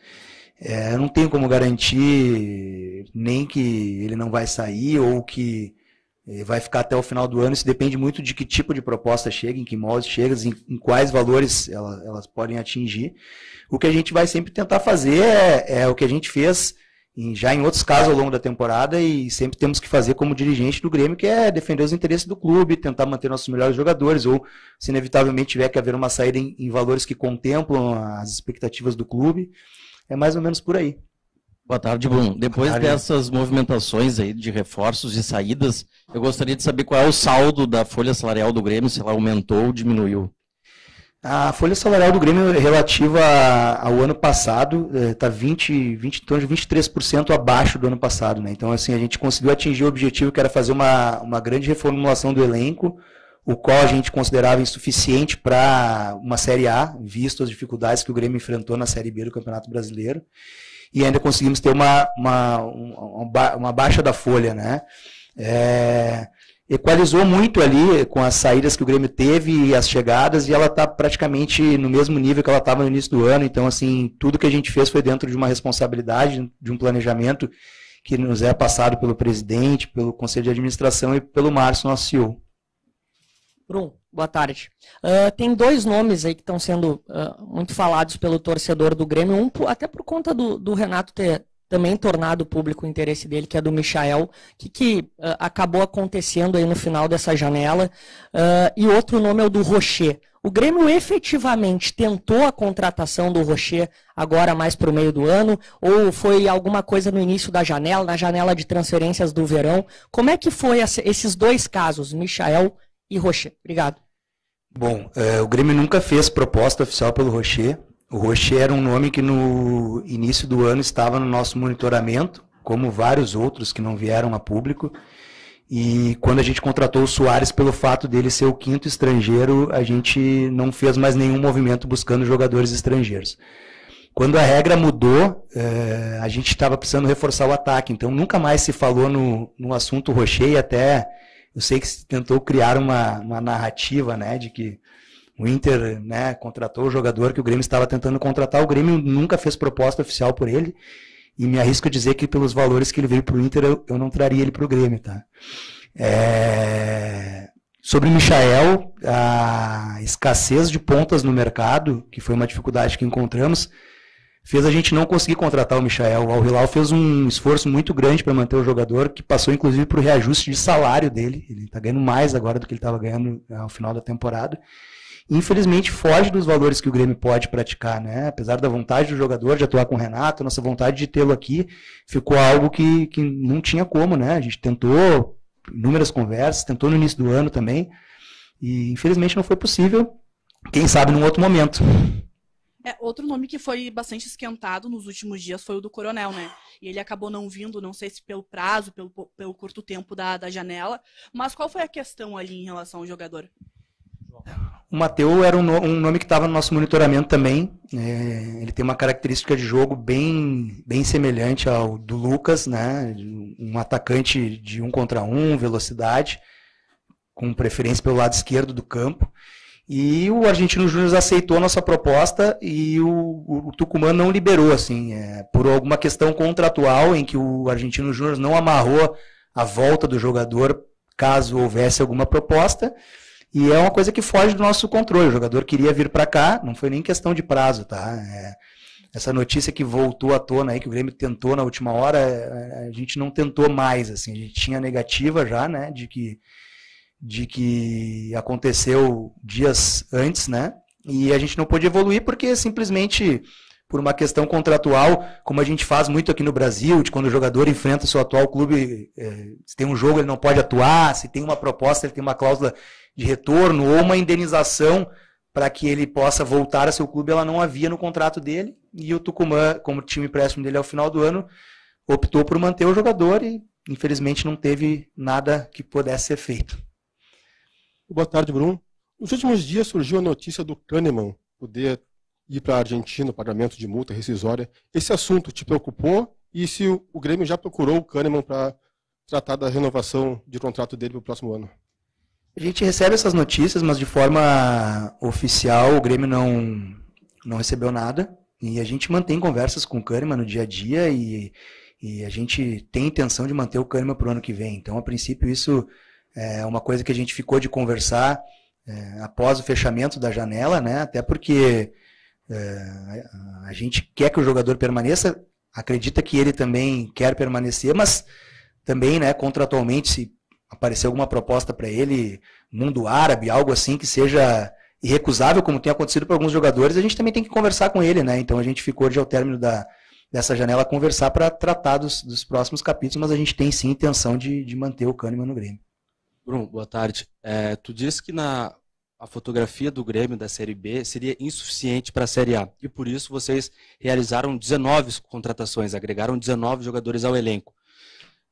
É, eu não tenho como garantir nem que ele não vai sair ou que é, vai ficar até o final do ano. Isso depende muito de que tipo de proposta chega, em que molde chega, em, em, quais valores ela, elas podem atingir. O que a gente vai sempre tentar fazer é, é o que a gente fez já em outros casos ao longo da temporada e sempre temos que fazer como dirigente do Grêmio, que é defender os interesses do clube, tentar manter nossos melhores jogadores, ou se inevitavelmente tiver que haver uma saída em, em valores que contemplam as expectativas do clube. É mais ou menos por aí. Boa tarde, Bruno. Depois tarde. dessas movimentações aí de reforços e saídas, eu gostaria de saber qual é o saldo da folha salarial do Grêmio, se ela aumentou ou diminuiu. A folha salarial do Grêmio é relativa ao ano passado está 20, 20, então 23% abaixo do ano passado. Né? Então, assim, a gente conseguiu atingir o objetivo que era fazer uma, uma grande reformulação do elenco, o qual a gente considerava insuficiente para uma Série A, visto as dificuldades que o Grêmio enfrentou na Série B do Campeonato Brasileiro. E ainda conseguimos ter uma, uma, uma, baixa da folha. Né? É equalizou muito ali com as saídas que o Grêmio teve e as chegadas, e ela está praticamente no mesmo nível que ela estava no início do ano. Então, assim, tudo que a gente fez foi dentro de uma responsabilidade, de um planejamento que nos é passado pelo presidente, pelo conselho de administração e pelo Márcio, nosso CEO. Bruno, boa tarde. Uh, tem dois nomes aí que estão sendo uh, muito falados pelo torcedor do Grêmio, um até por conta do, do Renato ter também tornado público o interesse dele, que é do Michael, o que, que uh, acabou acontecendo aí no final dessa janela. Uh, e outro nome é o do Rocher. O Grêmio efetivamente tentou a contratação do Rocher agora mais para o meio do ano, ou foi alguma coisa no início da janela, na janela de transferências do verão? Como é que foi essa, esses dois casos, Michael e Rocher? Obrigado. Bom, é, o Grêmio nunca fez proposta oficial pelo Rocher. O Rocher era um nome que no início do ano estava no nosso monitoramento, como vários outros que não vieram a público. E quando a gente contratou o Soares pelo fato dele ser o quinto estrangeiro, a gente não fez mais nenhum movimento buscando jogadores estrangeiros. Quando a regra mudou, eh, a gente estava precisando reforçar o ataque. Então nunca mais se falou no, no assunto Rocher e até eu sei que se tentou criar uma, uma narrativa né, de que o Inter né, contratou o jogador que o Grêmio estava tentando contratar. O Grêmio nunca fez proposta oficial por ele. E me arrisco a dizer que pelos valores que ele veio para o Inter, eu, eu, não traria ele para o Grêmio. Tá? É... Sobre o Michael, a escassez de pontas no mercado, que foi uma dificuldade que encontramos, fez a gente não conseguir contratar o Michael. O Al-Hilal fez um esforço muito grande para manter o jogador, que passou inclusive para o reajuste de salário dele. Ele está ganhando mais agora do que ele estava ganhando é, ao final da temporada infelizmente foge dos valores que o Grêmio pode praticar, né? Apesar da vontade do jogador de atuar com o Renato, nossa vontade de tê-lo aqui ficou algo que, que não tinha como, né? A gente tentou inúmeras conversas, tentou no início do ano também, e infelizmente não foi possível. Quem sabe num outro momento. É, outro nome que foi bastante esquentado nos últimos dias foi o do Coronel, né? E ele acabou não vindo, não sei se pelo prazo, pelo, pelo curto tempo da, da janela. Mas qual foi a questão ali em relação ao jogador? O Mateu era um, no, um nome que estava no nosso monitoramento também. É, ele tem uma característica de jogo bem, bem semelhante ao do Lucas, né? Um atacante de um contra um, velocidade, com preferência pelo lado esquerdo do campo. E o Argentino Júnior aceitou a nossa proposta e o, o Tucumã não liberou, assim, é, por alguma questão contratual em que o Argentino Júnior não amarrou a volta do jogador caso houvesse alguma proposta. E é uma coisa que foge do nosso controle. O jogador queria vir para cá, não foi nem questão de prazo, tá? É, essa notícia que voltou à tona aí, que o Grêmio tentou na última hora, é, é, a gente não tentou mais, assim, a gente tinha negativa já, né, de que, de que aconteceu dias antes, né, e a gente não pôde evoluir porque simplesmente por uma questão contratual, como a gente faz muito aqui no Brasil, de quando o jogador enfrenta o seu atual clube, é, se tem um jogo ele não pode atuar, se tem uma proposta ele tem uma cláusula de retorno ou uma indenização para que ele possa voltar a seu clube, ela não havia no contrato dele, e o Tucumã, como time empréstimo dele ao final do ano, optou por manter o jogador e infelizmente não teve nada que pudesse ser feito. Boa tarde, Bruno. Nos últimos dias surgiu a notícia do Kahneman poder ir para a Argentina, o pagamento de multa rescisória. Esse assunto te preocupou e se o, o Grêmio já procurou o Kahneman para tratar da renovação de contrato dele para o próximo ano? A gente recebe essas notícias, mas de forma oficial o Grêmio não, não recebeu nada. E a gente mantém conversas com o Kahneman no dia a dia e, e a gente tem intenção de manter o Kahneman para o ano que vem. Então, a princípio, isso é uma coisa que a gente ficou de conversar é, após o fechamento da janela, né? Até porque é, a gente quer que o jogador permaneça, acredita que ele também quer permanecer, mas também, né, contratualmente, se aparecer alguma proposta para ele, mundo árabe, algo assim que seja irrecusável, como tem acontecido para alguns jogadores, a gente também tem que conversar com ele, né? Então a gente ficou hoje ao término da, dessa janela conversar para tratar dos, dos, próximos capítulos, mas a gente tem sim intenção de, de manter o Kahneman no Grêmio. Bruno, boa tarde. É, tu disse que na a fotografia do Grêmio da Série B seria insuficiente para a Série A. E por isso vocês realizaram 19 contratações, agregaram 19 jogadores ao elenco.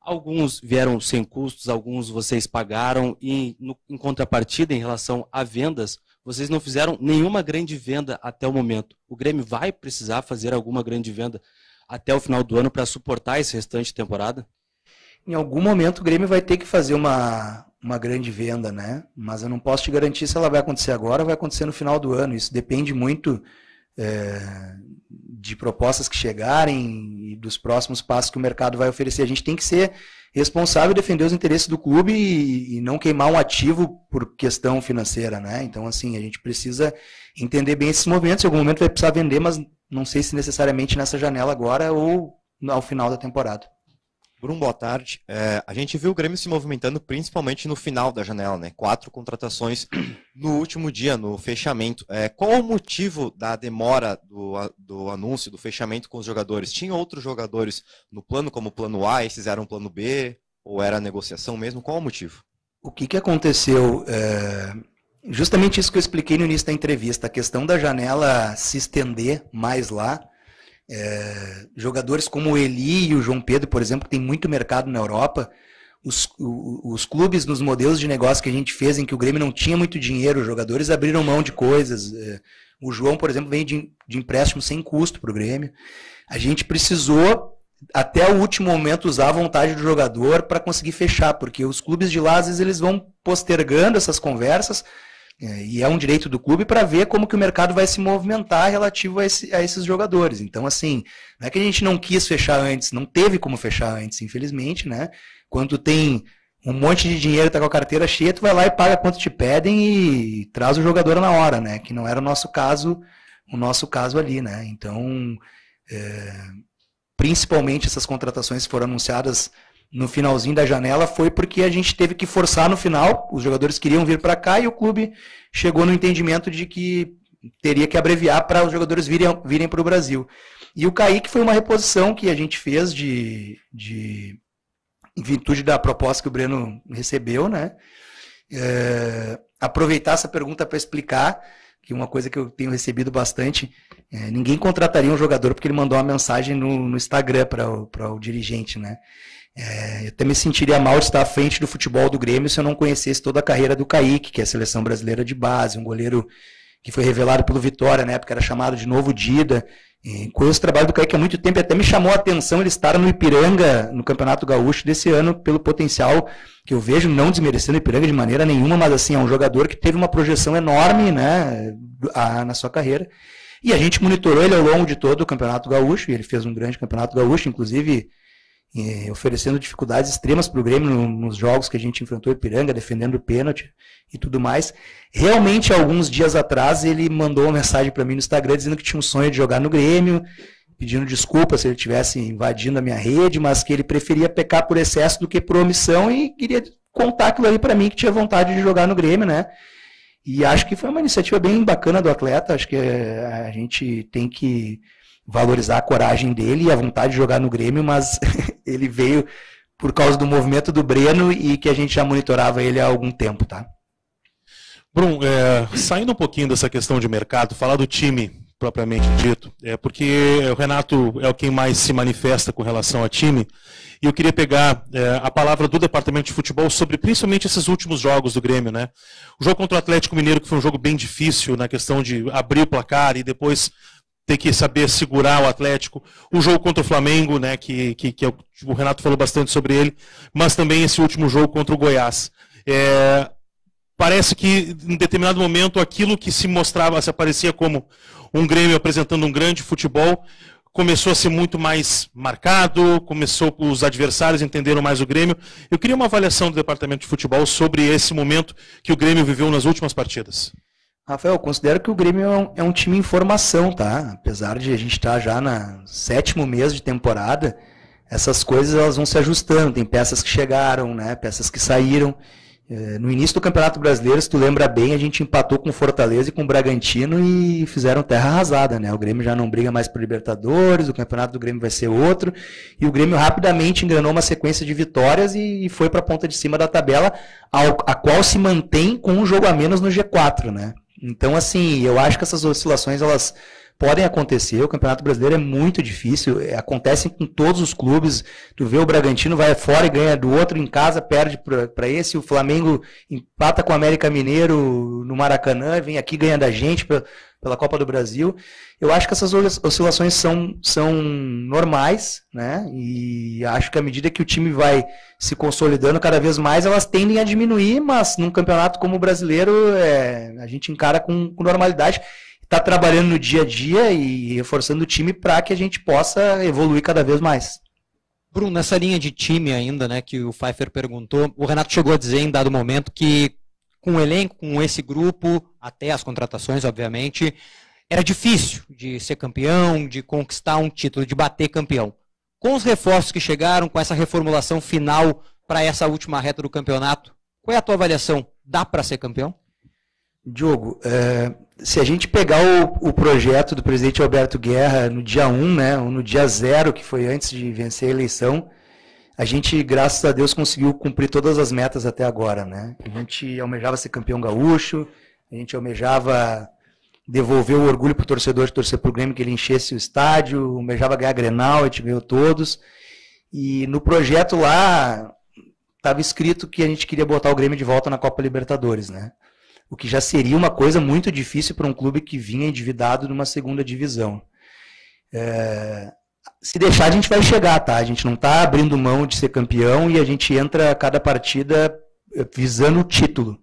Alguns vieram sem custos, alguns vocês pagaram, e no, em contrapartida, em relação a vendas, vocês não fizeram nenhuma grande venda até o momento. O Grêmio vai precisar fazer alguma grande venda até o final do ano para suportar esse restante de temporada? Em algum momento o Grêmio vai ter que fazer uma, uma grande venda, né? Mas eu não posso te garantir se ela vai acontecer agora ou vai acontecer no final do ano. Isso depende muito é, de propostas que chegarem e dos próximos passos que o mercado vai oferecer. A gente tem que ser responsável e defender os interesses do clube e, e não queimar um ativo por questão financeira, né? Então, assim, a gente precisa entender bem esses movimentos. Em algum momento vai precisar vender, mas não sei se necessariamente nessa janela agora ou ao final da temporada. Bruno, boa tarde. É, a gente viu o Grêmio se movimentando principalmente no final da janela, né? Quatro contratações no último dia, no fechamento. É, qual o motivo da demora do, do anúncio, do fechamento com os jogadores? Tinha outros jogadores no plano, como plano A, esses eram plano B, ou era negociação mesmo? Qual o motivo? O que, que aconteceu? É... Justamente isso que eu expliquei no início da entrevista, a questão da janela se estender mais lá é, jogadores como o Eli e o João Pedro, por exemplo, que tem muito mercado na Europa, os, os clubes nos modelos de negócio que a gente fez, em que o Grêmio não tinha muito dinheiro, os jogadores abriram mão de coisas. É, o João, por exemplo, vem de, de empréstimo sem custo para o Grêmio. A gente precisou até o último momento usar a vontade do jogador para conseguir fechar, porque os clubes de lá, às vezes, eles vão postergando essas conversas é, e é um direito do clube para ver como que o mercado vai se movimentar relativo a, esse, a, esses jogadores. Então, assim, não é que a gente não quis fechar antes, não teve como fechar antes, infelizmente, né? Quando tem um monte de dinheiro, tá com a carteira cheia, tu vai lá e paga quanto te pedem e, traz o jogador na hora, né? Que não era o nosso caso, o nosso caso ali, né? Então, é, principalmente essas contratações foram anunciadas no finalzinho da janela foi porque a gente teve que forçar no final. Os jogadores queriam vir para cá e o clube chegou no entendimento de que teria que abreviar para os jogadores virem, virem para o Brasil. E o Kaique foi uma reposição que a gente fez de, de em virtude da proposta que o Breno recebeu, né? É, aproveitar essa pergunta para explicar que é uma coisa que eu tenho recebido bastante, é, ninguém contrataria um jogador porque ele mandou uma mensagem no, no Instagram para o, o dirigente, né? É, eu me sentiria mal estar à frente do futebol do Grêmio se eu não conhecesse toda a carreira do Kaique, que é a seleção brasileira de base, um goleiro que foi revelado pelo Vitória, na né, época era chamado de Novo Dida. E conheço o trabalho do Kaique há muito tempo e até me chamou a atenção ele estar no Ipiranga, no Campeonato Gaúcho desse ano, pelo potencial que eu vejo, não desmerecendo o Ipiranga de maneira nenhuma, mas assim, é um jogador que teve uma projeção enorme né, a, na sua carreira. E a gente monitorou ele ao longo de todo o Campeonato Gaúcho, e ele fez um grande Campeonato Gaúcho, inclusive eh, oferecendo dificuldades extremas para o Grêmio no, nos jogos que a gente enfrentou Ipiranga, defendendo o pênalti e tudo mais. Realmente, alguns dias atrás, ele mandou uma mensagem para mim no Instagram dizendo que tinha um sonho de jogar no Grêmio, pedindo desculpas se ele tivesse invadindo a minha rede, mas que ele preferia pecar por excesso do que por omissão e queria contar aquilo ali para mim que tinha vontade de jogar no Grêmio, né? E acho que foi uma iniciativa bem bacana do atleta. Acho que eh, a gente tem que valorizar a coragem dele e a vontade de jogar no Grêmio, mas ele veio por causa do movimento do Breno e que a gente já monitorava ele há algum tempo, tá? Bruno, é, saindo um pouquinho dessa questão de mercado, falar do time propriamente dito, é porque o Renato é o quem mais se manifesta com relação a time, e eu queria pegar é, a palavra do departamento de futebol sobre principalmente esses últimos jogos do Grêmio, né? O jogo contra o Atlético Mineiro, que foi um jogo bem difícil na questão de abrir o placar e depois ter que saber segurar o Atlético. O jogo contra o Flamengo, né, que, que, é que o Renato falou bastante sobre ele, mas também esse último jogo contra o Goiás. É, parece que em determinado momento aquilo que se mostrava, se aparecia como um Grêmio apresentando um grande futebol, começou a ser muito mais marcado, começou os adversários entenderam mais o Grêmio. Eu queria uma avaliação do departamento de futebol sobre esse momento que o Grêmio viveu nas últimas partidas. Rafael, considero que o Grêmio é um, é um, time em formação, tá? Apesar de a gente estar tá já no sétimo mês de temporada, essas coisas elas vão se ajustando. Tem peças que chegaram, né? Peças que saíram. É, no início do Campeonato Brasileiro, se tu lembra bem, a gente empatou com o Fortaleza e com o Bragantino e fizeram terra arrasada, né? O Grêmio já não briga mais por Libertadores, o campeonato do Grêmio vai ser outro. E o Grêmio rapidamente enganou uma sequência de vitórias e foi para a ponta de cima da tabela, a qual se mantém com um jogo a menos no G4, né? Então, assim, eu acho que essas oscilações elas podem acontecer. O Campeonato Brasileiro é muito difícil, é, acontecem com todos os clubes. Tu vê o Bragantino vai fora e ganha do outro em casa, perde para esse. O Flamengo empata com o América Mineiro no Maracanã, vem aqui ganhando a gente. Pra, pela Copa do Brasil. Eu acho que essas oscilações são, são normais, né? E acho que à medida que o time vai se consolidando cada vez mais, elas tendem a diminuir, mas num campeonato como o brasileiro, é, a gente encara com, com normalidade. Está trabalhando no dia a dia e reforçando o time para que a gente possa evoluir cada vez mais. Bruno, nessa linha de time ainda, né, que o Pfeiffer perguntou, o Renato chegou a dizer em dado momento que com o elenco, com esse grupo, até as contratações, obviamente, era difícil de ser campeão, de conquistar um título, de bater campeão. Com os reforços que chegaram, com essa reformulação final para essa última reta do campeonato, qual é a tua avaliação? Dá para ser campeão? Diogo, é, se a gente pegar o, o, projeto do presidente Alberto Guerra no dia 1, né, ou no dia 0, que foi antes de vencer a eleição, a gente, graças a Deus, conseguiu cumprir todas as metas até agora, né? A gente almejava ser campeão gaúcho, a gente almejava devolver o orgulho para o torcedor de torcer para o Grêmio, que ele enchesse o estádio, almejava ganhar a Grenal, a gente ganhou todos. E no projeto lá estava escrito que a gente queria botar o Grêmio de volta na Copa Libertadores, né? O que já seria uma coisa muito difícil para um clube que vinha endividado numa segunda divisão. É, se deixar, a gente vai chegar, tá? A gente não está abrindo mão de ser campeão e a gente entra a cada partida eh, visando o título.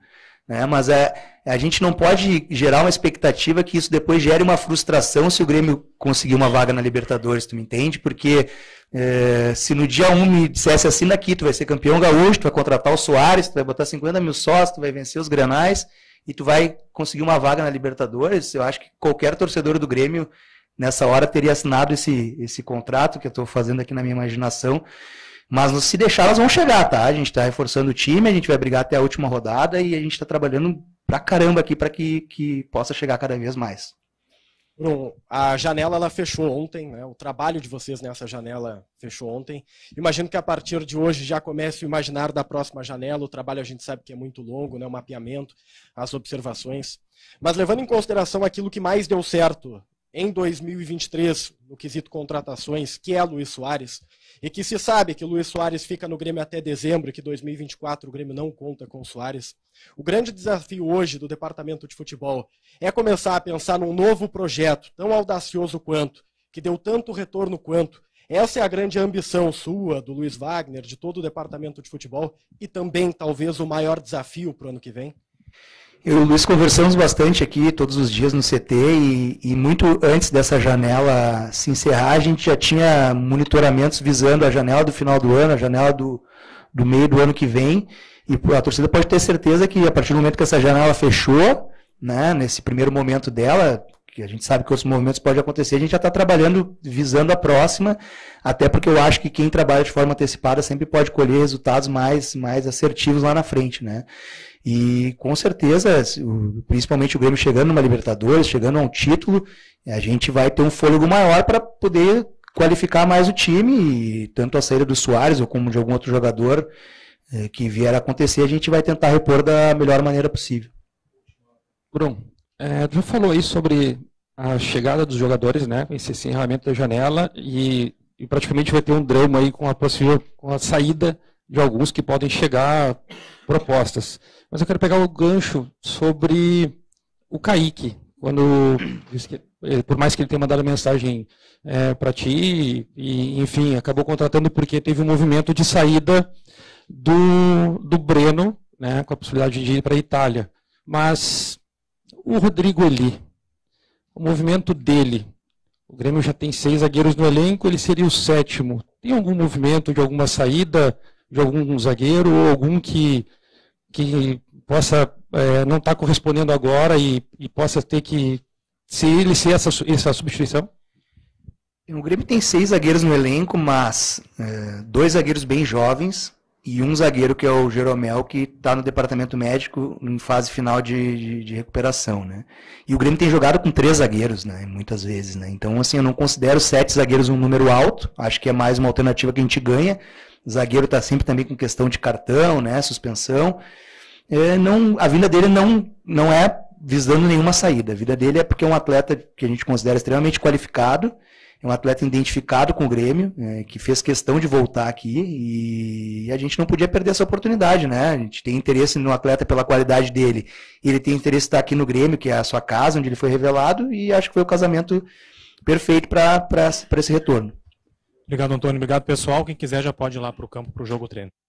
Né? Mas é, a gente não pode gerar uma expectativa que isso depois gere uma frustração se o Grêmio conseguir uma vaga na Libertadores, tu me entende? Porque é, se no dia 1 um me dissesse assim daqui, tu vai ser campeão gaúcho, tu vai contratar o Soares, tu vai botar 50 mil sócios, tu vai vencer os Granais e tu vai conseguir uma vaga na Libertadores, eu acho que qualquer torcedor do Grêmio nessa hora teria assinado esse, esse contrato que eu estou fazendo aqui na minha imaginação. Mas se deixar, elas vão chegar, tá? A gente está reforçando o time, a gente vai brigar até a última rodada e a gente está trabalhando pra caramba aqui para que, que possa chegar cada vez mais. Bruno, a janela ela fechou ontem, né? o trabalho de vocês nessa janela fechou ontem. Imagino que a partir de hoje já comece o imaginar da próxima janela. O trabalho a gente sabe que é muito longo, né? o mapeamento, as observações. Mas levando em consideração aquilo que mais deu certo em 2023 no quesito contratações, que é Luiz Soares, e que se sabe que Luiz Soares fica no Grêmio até dezembro, que 2024 o Grêmio não conta com Soares. O grande desafio hoje do departamento de futebol é começar a pensar num novo projeto, tão audacioso quanto, que deu tanto retorno quanto. Essa é a grande ambição sua, do Luiz Wagner, de todo o departamento de futebol, e também talvez o maior desafio para o ano que vem. Eu e o Luiz conversamos bastante aqui todos os dias no CT e, e, muito antes dessa janela se encerrar, a gente já tinha monitoramentos visando a janela do final do ano, a janela do, do meio do ano que vem. E a torcida pode ter certeza que a partir do momento que essa janela fechou, né, nesse primeiro momento dela, que a gente sabe que outros movimentos podem acontecer, a gente já está trabalhando visando a próxima, até porque eu acho que quem trabalha de forma antecipada sempre pode colher resultados mais, mais assertivos lá na frente, né? E com certeza, principalmente o Grêmio chegando numa Libertadores, chegando a um título, a gente vai ter um fôlego maior para poder qualificar mais o time, e tanto a saída do Soares ou como de algum outro jogador eh, que vier a acontecer, a gente vai tentar repor da melhor maneira possível. Bruno. É, já falou aí sobre a chegada dos jogadores, né? Esse encerramento da janela e, e praticamente vai ter um drama aí com a possível com a saída de alguns que podem chegar propostas. Mas eu quero pegar o gancho sobre o Kaique, quando eh, por mais que ele tenha mandado mensagem é, eh, para ti e, enfim acabou contratando porque teve um movimento de saída do, do Breno né com a possibilidade de ir para a Itália mas o Rodrigo Eli, o movimento dele. O Grêmio já tem seis zagueiros no elenco, ele seria o sétimo. Tem algum movimento de alguma saída de algum zagueiro ou algum que, que possa é, não estar tá correspondendo agora e, e, possa ter que se ele ser essa, essa substituição? O Grêmio tem seis zagueiros no elenco, mas é, dois zagueiros bem jovens, e um zagueiro que é o Jeromel, que está no departamento médico em fase final de, de, de, recuperação, né? E o Grêmio tem jogado com três zagueiros, né? Muitas vezes, né? Então, assim, eu não considero sete zagueiros um número alto, acho que é mais uma alternativa que a gente ganha. O zagueiro está sempre também com questão de cartão, né? Suspensão. É, não, a vinda dele não, não é visando nenhuma saída. A vida dele é porque é um atleta que a gente considera extremamente qualificado, é um atleta identificado com o Grêmio, né, que fez questão de voltar aqui e a gente não podia perder essa oportunidade, né? A gente tem interesse no atleta pela qualidade dele. Ele tem interesse em estar aqui no Grêmio, que é a sua casa, onde ele foi revelado, e acho que foi o casamento perfeito para esse retorno. Obrigado, Antônio. Obrigado, pessoal. Quem quiser já pode ir lá para o campo, para o jogo treino.